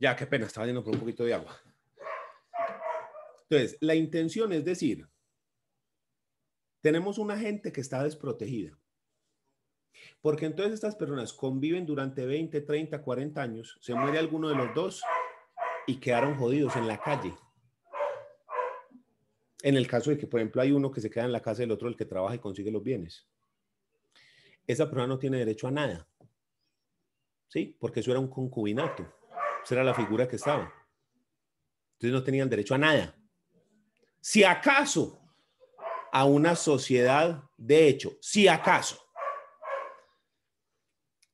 [SPEAKER 1] Ya, qué pena, estaba yendo por un poquito de agua. Entonces, la intención es decir, tenemos una gente que está desprotegida. Porque entonces estas personas conviven durante 20, 30, 40 años, se muere alguno de los dos y quedaron jodidos en la calle. En el caso de que, por ejemplo, hay uno que se queda en la casa del otro, el que trabaja y consigue los bienes. Esa persona no tiene derecho a nada. ¿Sí? Porque eso era un concubinato. Esa pues, era la figura que estaba. Entonces no tenían derecho a nada. Si acaso a una sociedad de hecho, si acaso.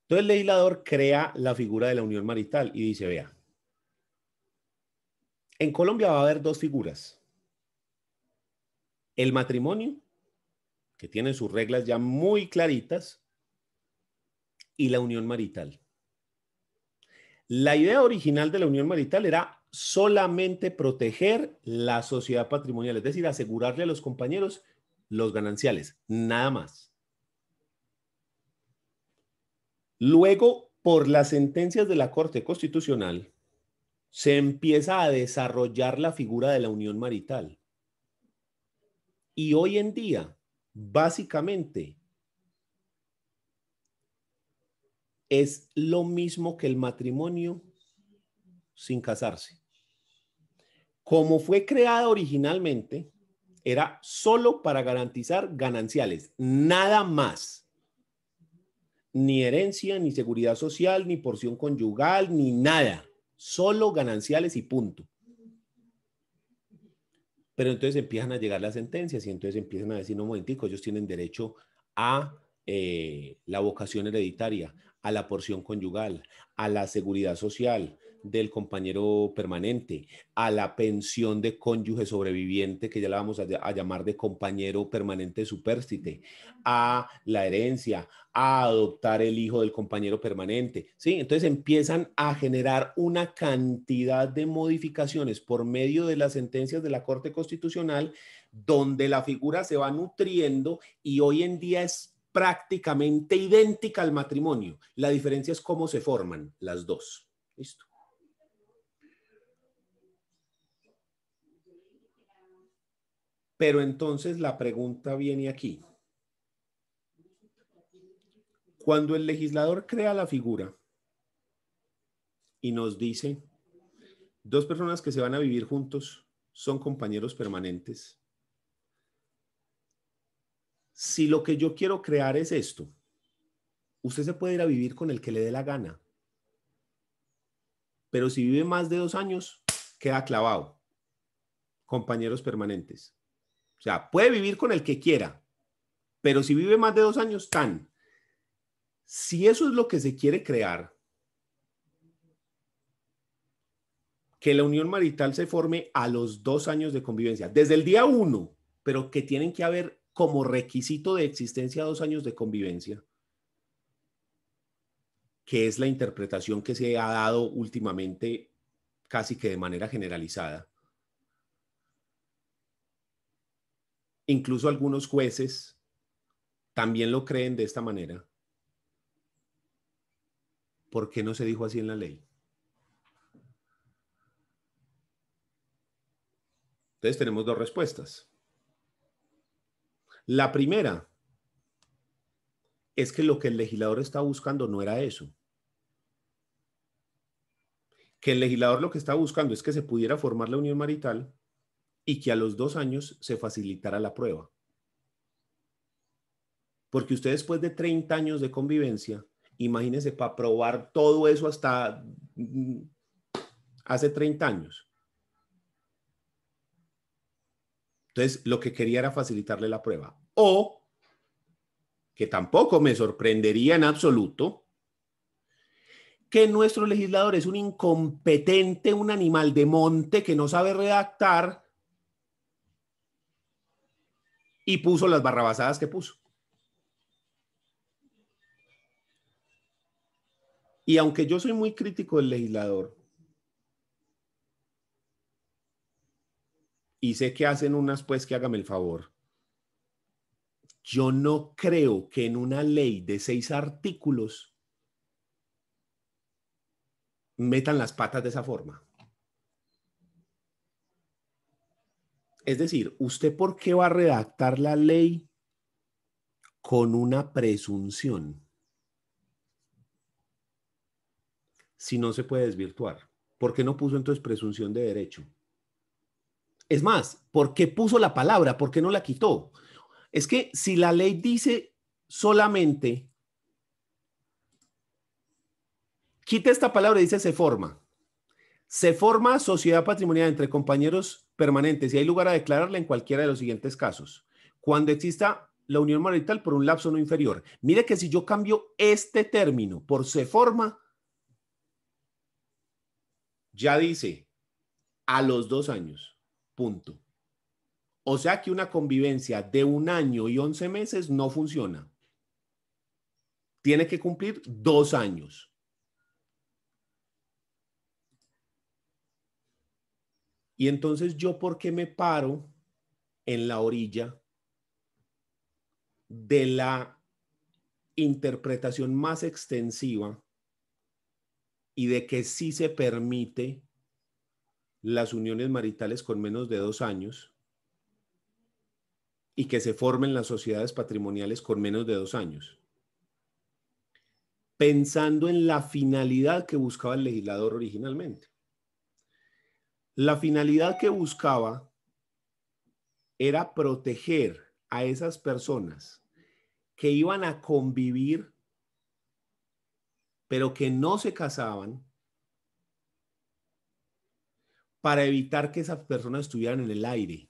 [SPEAKER 1] Entonces el legislador crea la figura de la unión marital y dice, vea, en Colombia va a haber dos figuras. El matrimonio, que tiene sus reglas ya muy claritas, y la unión marital. La idea original de la unión marital era solamente proteger la sociedad patrimonial, es decir, asegurarle a los compañeros los gananciales, nada más. Luego, por las sentencias de la Corte Constitucional, se empieza a desarrollar la figura de la unión marital. Y hoy en día, básicamente, es lo mismo que el matrimonio sin casarse. Como fue creada originalmente, era solo para garantizar gananciales, nada más. Ni herencia, ni seguridad social, ni porción conyugal, ni nada. Solo gananciales y punto. Pero entonces empiezan a llegar las sentencias y entonces empiezan a decir, no, momentico, ellos tienen derecho a eh, la vocación hereditaria, a la porción conyugal, a la seguridad social del compañero permanente, a la pensión de cónyuge sobreviviente, que ya la vamos a, llamar de compañero permanente supérstite, a la herencia, a adoptar el hijo del compañero permanente. ¿sí? Entonces empiezan a generar una cantidad de modificaciones por medio de las sentencias de la Corte Constitucional, donde la figura se va nutriendo y hoy en día es prácticamente idéntica al matrimonio. La diferencia es cómo se forman las dos. Listo. Pero entonces la pregunta viene aquí. Cuando el legislador crea la figura y nos dice, dos personas que se van a vivir juntos son compañeros permanentes, si lo que yo quiero crear es esto, usted se puede ir a vivir con el que le dé la gana. Pero si vive más de dos años, queda clavado. Compañeros permanentes. O sea, puede vivir con el que quiera, pero si vive más de dos años, tan. Si eso es lo que se quiere crear, que la unión marital se forme a los dos años de convivencia, desde el día uno, pero que tienen que haber como requisito de existencia dos años de convivencia, que es la interpretación que se ha dado últimamente casi que de manera generalizada. Incluso algunos jueces también lo creen de esta manera. ¿Por qué no se dijo así en la ley? Entonces tenemos dos respuestas. La primera es que lo que el legislador está buscando no era eso. Que el legislador lo que está buscando es que se pudiera formar la unión marital y que a los dos años se facilitara la prueba. Porque usted después de 30 años de convivencia, imagínense para probar todo eso hasta mm, hace 30 años. Entonces, lo que quería era facilitarle la prueba que tampoco me sorprendería en absoluto, que nuestro legislador es un incompetente, un animal de monte que no sabe redactar y puso las barrabasadas que puso. Y aunque yo soy muy crítico del legislador, y sé que hacen unas, pues que hágame el favor. Yo no creo que en una ley de seis artículos metan las patas de esa forma. Es decir, ¿usted por qué va a redactar la ley con una presunción? Si no se puede desvirtuar. ¿Por qué no puso entonces presunción de derecho? Es más, ¿por qué puso la palabra? ¿Por qué no la quitó? es que si la ley dice solamente, quita esta palabra y dice se forma. Se forma sociedad patrimonial entre compañeros permanentes y hay lugar a declararla en cualquiera de los siguientes casos. Cuando exista la unión marital por un lapso no inferior. Mire que si yo cambio este término por se forma, ya dice a los dos años. Punto. O sea que una convivencia de un año y once meses no funciona. Tiene que cumplir dos años. Y entonces yo, ¿por qué me paro en la orilla de la interpretación más extensiva y de que sí se permite las uniones maritales con menos de dos años? y que se formen las sociedades patrimoniales con menos de dos años. Pensando en la finalidad que buscaba el legislador originalmente. La finalidad que buscaba era proteger a esas personas que iban a convivir, pero que no se casaban, para evitar que esas personas estuvieran en el aire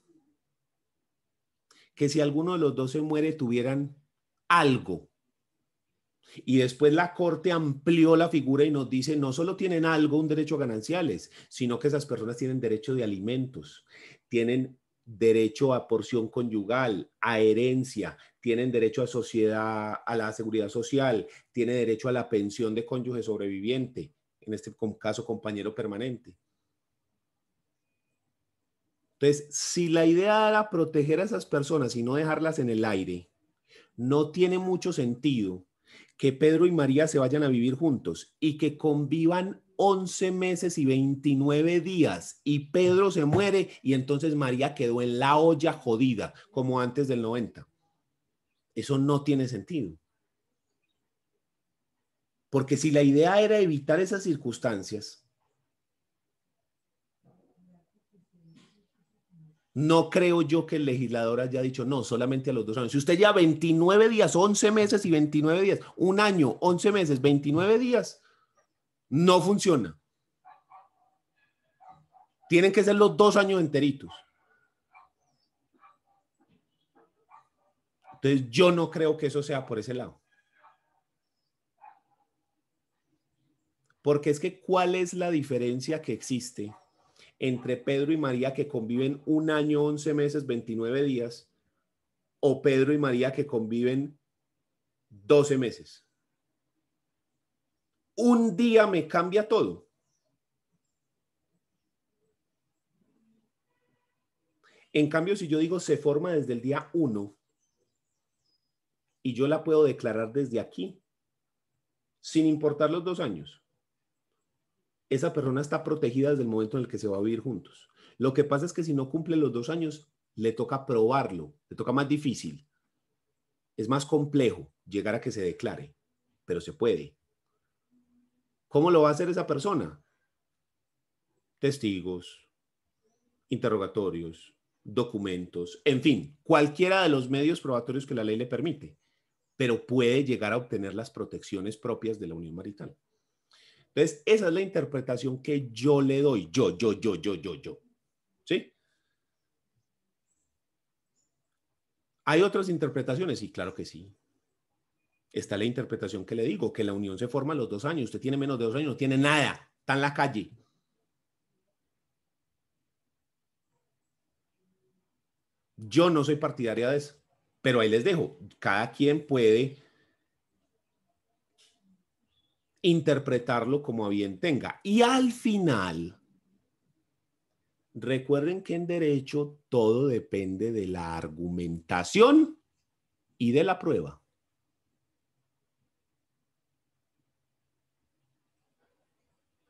[SPEAKER 1] que si alguno de los dos se muere tuvieran algo. Y después la Corte amplió la figura y nos dice, no solo tienen algo, un derecho a gananciales, sino que esas personas tienen derecho de alimentos, tienen derecho a porción conyugal, a herencia, tienen derecho a sociedad, a la seguridad social, tienen derecho a la pensión de cónyuge sobreviviente, en este caso compañero permanente. Entonces, si la idea era proteger a esas personas y no dejarlas en el aire, no tiene mucho sentido que Pedro y María se vayan a vivir juntos y que convivan 11 meses y 29 días y Pedro se muere y entonces María quedó en la olla jodida como antes del 90. Eso no tiene sentido. Porque si la idea era evitar esas circunstancias, No creo yo que el legislador haya dicho no, solamente a los dos años. Si usted ya 29 días, 11 meses y 29 días, un año, 11 meses, 29 días, no funciona. Tienen que ser los dos años enteritos. Entonces, yo no creo que eso sea por ese lado. Porque es que, ¿cuál es la diferencia que existe entre Pedro y María que conviven un año, 11 meses, 29 días, o Pedro y María que conviven 12 meses. Un día me cambia todo. En cambio, si yo digo se forma desde el día uno, y yo la puedo declarar desde aquí, sin importar los dos años esa persona está protegida desde el momento en el que se va a vivir juntos. Lo que pasa es que si no cumple los dos años, le toca probarlo, le toca más difícil. Es más complejo llegar a que se declare, pero se puede. ¿Cómo lo va a hacer esa persona? Testigos, interrogatorios, documentos, en fin, cualquiera de los medios probatorios que la ley le permite, pero puede llegar a obtener las protecciones propias de la unión marital. Entonces, esa es la interpretación que yo le doy. Yo, yo, yo, yo, yo, yo. ¿Sí? ¿Hay otras interpretaciones? Sí, claro que sí. Está la interpretación que le digo, que la unión se forma a los dos años. Usted tiene menos de dos años, no tiene nada, está en la calle. Yo no soy partidaria de eso, pero ahí les dejo. Cada quien puede interpretarlo como bien tenga. Y al final, recuerden que en derecho todo depende de la argumentación y de la prueba.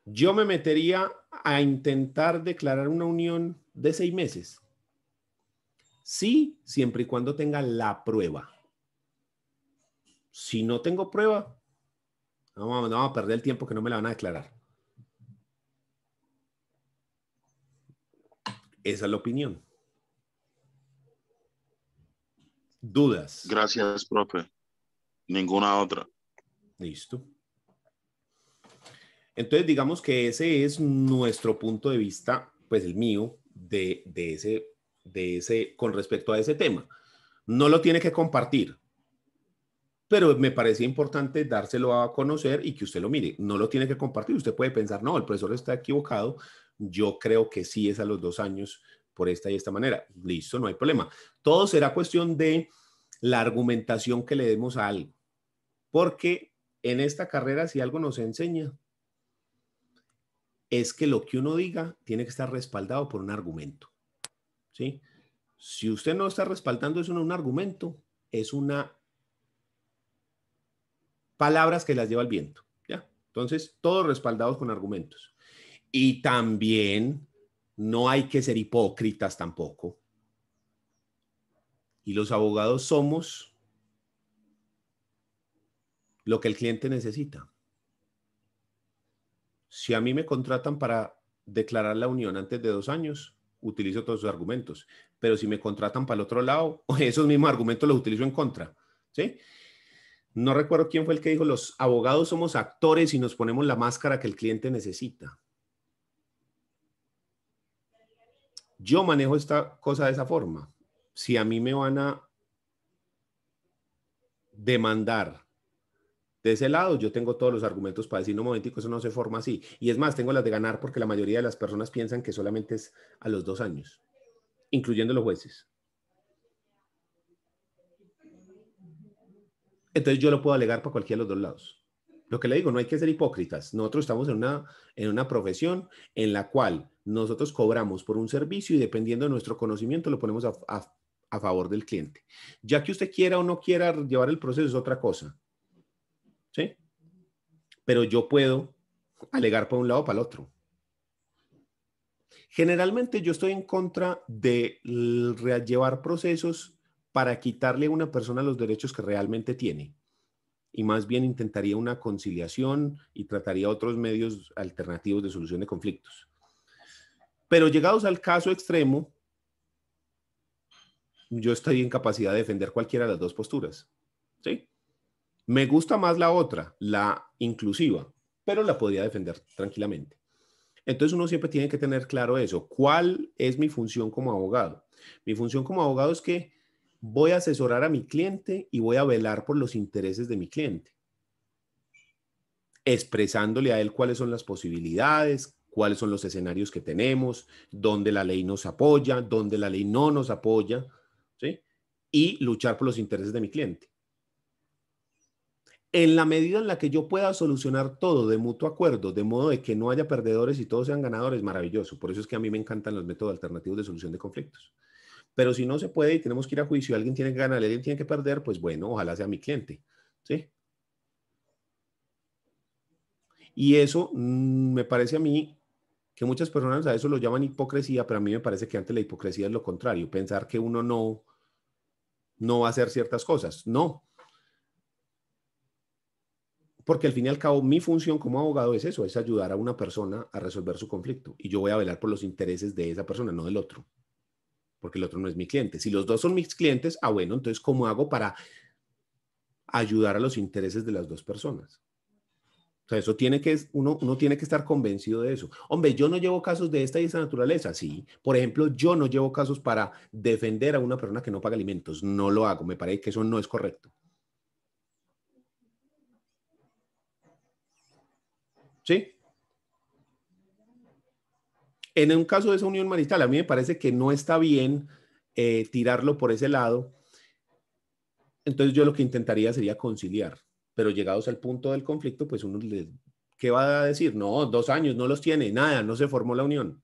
[SPEAKER 1] Yo me metería a intentar declarar una unión de seis meses. Sí, siempre y cuando tenga la prueba. Si no tengo prueba, no, vamos a perder el tiempo que no me la van a declarar. Esa es la opinión. ¿Dudas? Gracias, profe. Ninguna otra. Listo. Entonces, digamos que ese es nuestro punto de vista, pues el mío, de, de, ese, de ese, con respecto a ese tema. No lo tiene que compartir, pero me parece importante dárselo a conocer y que usted lo mire. No lo tiene que compartir, usted puede pensar, no, el profesor está equivocado, yo creo que sí es a los dos años por esta y esta manera. Listo, no hay problema. Todo será cuestión de la argumentación que le demos a algo, porque en esta carrera si algo nos enseña es que lo que uno diga tiene que estar respaldado por un argumento. ¿sí? Si usted no está respaldando eso en un argumento, es una palabras que las lleva el viento. ¿ya? Entonces, todos respaldados con argumentos. Y también no hay que ser hipócritas tampoco. Y los abogados somos lo que el cliente necesita. Si a mí me contratan para declarar la unión antes de dos años, utilizo todos sus argumentos. Pero si me contratan para el otro lado, esos mismos argumentos los utilizo en contra. ¿sí? no recuerdo quién fue el que dijo, los abogados somos actores y nos ponemos la máscara que el cliente necesita. Yo manejo esta cosa de esa forma. Si a mí me van a demandar de ese lado, yo tengo todos los argumentos para decir, no, momentico, eso no se forma así. Y es más, tengo las de ganar porque la mayoría de las personas piensan que solamente es a los dos años, incluyendo los jueces. Entonces yo lo puedo alegar para cualquiera de los dos lados. Lo que le digo, no hay que ser hipócritas. Nosotros estamos en una, en una profesión en la cual nosotros cobramos por un servicio y dependiendo de nuestro conocimiento lo ponemos a, a, a favor del cliente. Ya que usted quiera o no quiera llevar el proceso es otra cosa. ¿Sí? Pero yo puedo alegar para un lado o para el otro. Generalmente yo estoy en contra de llevar procesos para quitarle a una persona los derechos que realmente tiene. Y más bien intentaría una conciliación y trataría otros medios alternativos de solución de conflictos. Pero llegados al caso extremo, yo estoy en capacidad de defender cualquiera de las dos posturas. ¿sí? Me gusta más la otra, la inclusiva, pero la podría defender tranquilamente. Entonces uno siempre tiene que tener claro eso. ¿Cuál es mi función como abogado? Mi función como abogado es que voy a asesorar a mi cliente y voy a velar por los intereses de mi cliente, expresándole a él cuáles son las posibilidades, cuáles son los escenarios que tenemos, dónde la ley nos apoya, dónde la ley no nos apoya, Y luchar por los intereses de mi cliente. En la medida en la que yo pueda solucionar todo de mutuo acuerdo, de modo de que no haya perdedores y todos sean ganadores, maravilloso. Por eso es que a mí me encantan los métodos alternativos de solución de conflictos. Pero si no se puede y tenemos que ir a juicio, alguien tiene que ganar, alguien tiene que perder, pues bueno, ojalá sea mi cliente. ¿Sí? Y eso mm, me parece a mí que muchas personas a eso lo llaman hipocresía, pero a mí me parece que antes la hipocresía es lo contrario, pensar que uno no, no va a hacer ciertas cosas. No. Porque al fin y al cabo mi función como abogado es eso, es ayudar a una persona a resolver su conflicto y yo voy a velar por los intereses de esa persona, no del otro porque el otro no es mi cliente. Si los dos son mis clientes, ah, bueno, entonces, ¿cómo hago para ayudar a los intereses de las dos personas? O sea, eso tiene que, uno, uno tiene que estar convencido de eso. Hombre, yo no llevo casos de esta y esa naturaleza, sí. Por ejemplo, yo no llevo casos para defender a una persona que no paga alimentos. No lo hago. Me parece que eso no es correcto. ¿Sí? En un caso de esa unión marital, a mí me parece que no está bien eh, tirarlo por ese lado. Entonces yo lo que intentaría sería conciliar, pero llegados al punto del conflicto, pues uno le, ¿qué va a decir? No, dos años, no los tiene, nada, no se formó la unión.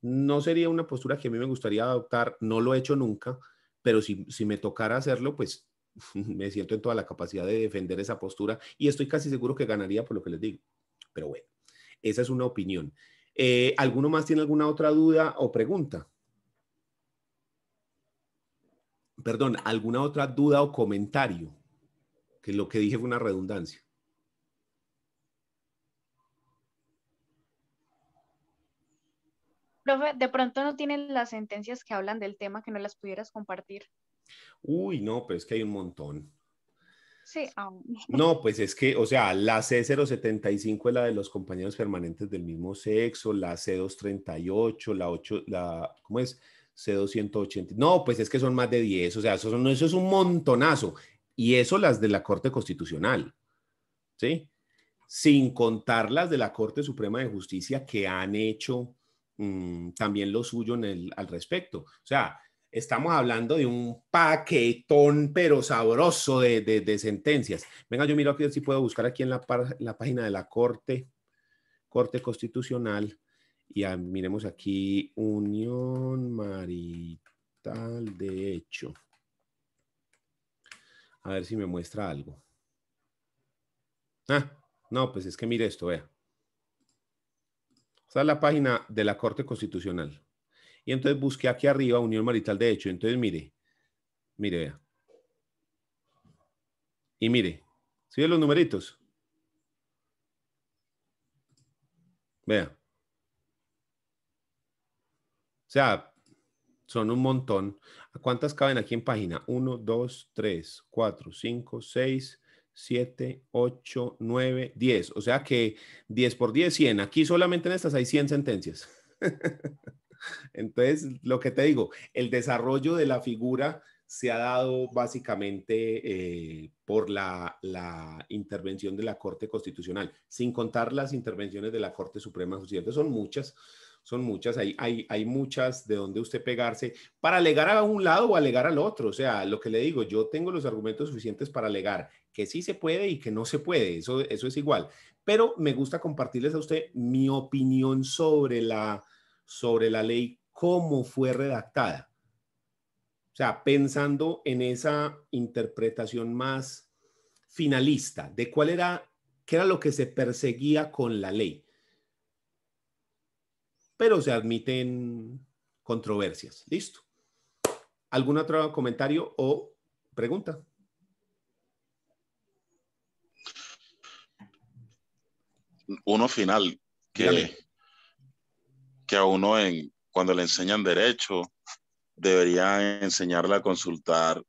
[SPEAKER 1] No sería una postura que a mí me gustaría adoptar, no lo he hecho nunca, pero si, si me tocara hacerlo, pues me siento en toda la capacidad de defender esa postura y estoy casi seguro que ganaría por lo que les digo. Pero bueno, esa es una opinión. Eh, ¿Alguno más tiene alguna otra duda o pregunta? Perdón, ¿alguna otra duda o comentario? Que lo que dije fue una redundancia.
[SPEAKER 3] Profe, de pronto no tienen las sentencias que hablan del tema que no las pudieras compartir.
[SPEAKER 1] Uy, no, pero pues es que hay un montón. No, pues es que, o sea, la C075 es la de los compañeros permanentes del mismo sexo, la C238, la 8, la, ¿cómo es? C280. No, pues es que son más de 10, o sea, eso, eso es un montonazo. Y eso las de la Corte Constitucional, ¿sí? Sin contar las de la Corte Suprema de Justicia que han hecho mm, también lo suyo en el, al respecto. O sea, estamos hablando de un paquetón, pero sabroso de, sentencias. Venga, yo miro aquí si puedo buscar aquí en la, página de la Corte, Corte Constitucional, y miremos aquí Unión Marital de Hecho. A ver si me muestra algo. Ah, no, pues es que mire esto, vea. Esta es la página de la Corte Constitucional. Y entonces busqué aquí arriba unión marital de hecho. Entonces mire, mire, vea. Y mire, ¿sí los numeritos? Vea. O sea, son un montón. ¿Cuántas caben aquí en página? 1, 2, 3, 4, 5, 6, 7, 8, 9, 10. O sea que 10 por 10, 100. Aquí solamente en estas hay 100 sentencias. Entonces, lo que te digo, el desarrollo de la figura se ha dado básicamente eh, por la, intervención de la Corte Constitucional, sin contar las intervenciones de la Corte Suprema de son muchas, son muchas, hay, hay, hay muchas de donde usted pegarse para alegar a un lado o alegar al otro. O sea, lo que le digo, yo tengo los argumentos suficientes para alegar que sí se puede y que no se puede, eso, eso es igual. Pero me gusta compartirles a usted mi opinión sobre la sobre la ley cómo fue redactada. O sea, pensando en esa interpretación más finalista de cuál era, qué era lo que se perseguía con la ley. Pero se admiten controversias. Listo. ¿Algún otro comentario o pregunta?
[SPEAKER 3] Uno final. Que, que a uno en, cuando le enseñan derecho, deberían enseñarle a consultar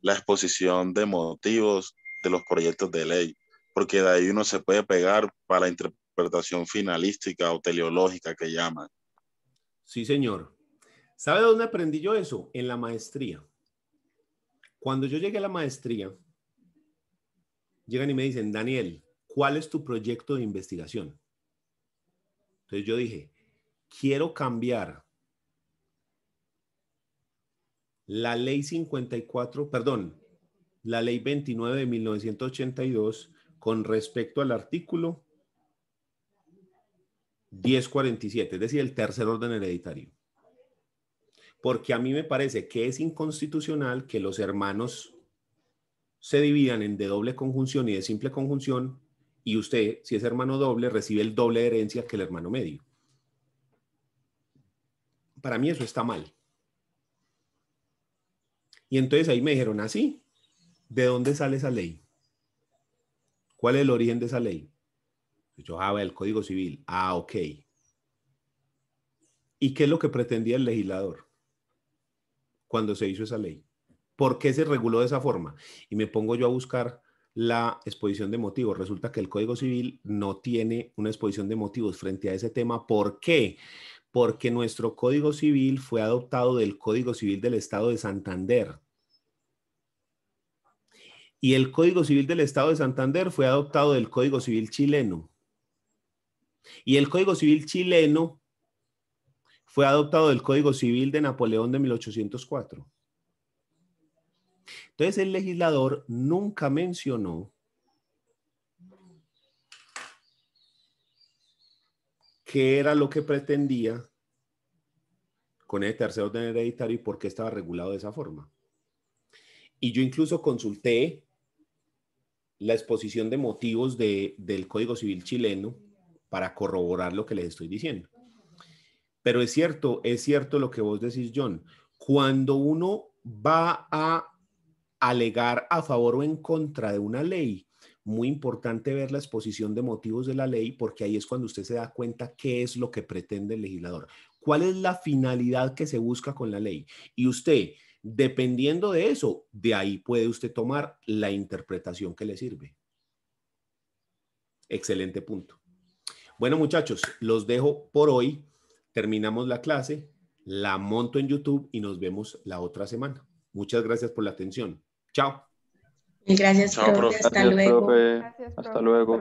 [SPEAKER 3] la exposición de motivos de los proyectos de ley, porque de ahí uno se puede pegar para la interpretación finalística o teleológica que llaman.
[SPEAKER 1] Sí, señor. ¿Sabe dónde aprendí yo eso? En la maestría. Cuando yo llegué a la maestría, llegan y me dicen, Daniel, ¿cuál es tu proyecto de investigación? Entonces yo dije, quiero cambiar la ley 54, perdón, la ley 29 de 1982 con respecto al artículo 1047, es decir, el tercer orden hereditario. Porque a mí me parece que es inconstitucional que los hermanos se dividan en de doble conjunción y de simple conjunción y usted, si es hermano doble, recibe el doble herencia que el hermano medio para mí eso está mal. Y entonces ahí me dijeron, así, sí? ¿de dónde sale esa ley? ¿Cuál es el origen de esa ley? Yo, ah, el Código Civil. Ah, ok. ¿Y qué es lo que pretendía el legislador cuando se hizo esa ley? ¿Por qué se reguló de esa forma? Y me pongo yo a buscar la exposición de motivos. Resulta que el Código Civil no tiene una exposición de motivos frente a ese tema. ¿Por qué? porque nuestro Código Civil fue adoptado del Código Civil del Estado de Santander. Y el Código Civil del Estado de Santander fue adoptado del Código Civil chileno. Y el Código Civil chileno fue adoptado del Código Civil de Napoleón de 1804. Entonces el legislador nunca mencionó qué era lo que pretendía con el tercer orden hereditario y por qué estaba regulado de esa forma. Y yo incluso consulté la exposición de motivos del Código Civil chileno para corroborar lo que les estoy diciendo. Pero es cierto, es cierto lo que vos decís, John. Cuando uno va a alegar a favor o en contra de una ley, muy importante ver la exposición de motivos de la ley porque ahí es cuando usted se da cuenta qué es lo que pretende el legislador, cuál es la finalidad que se busca con la ley. Y usted, dependiendo de eso, de ahí puede usted tomar la interpretación que le sirve. Excelente punto. Bueno, muchachos, los dejo por hoy. Terminamos la clase, la monto en YouTube y nos vemos la otra semana. Muchas gracias por la atención. Chao.
[SPEAKER 2] Gracias, Hasta, luego. Hasta luego.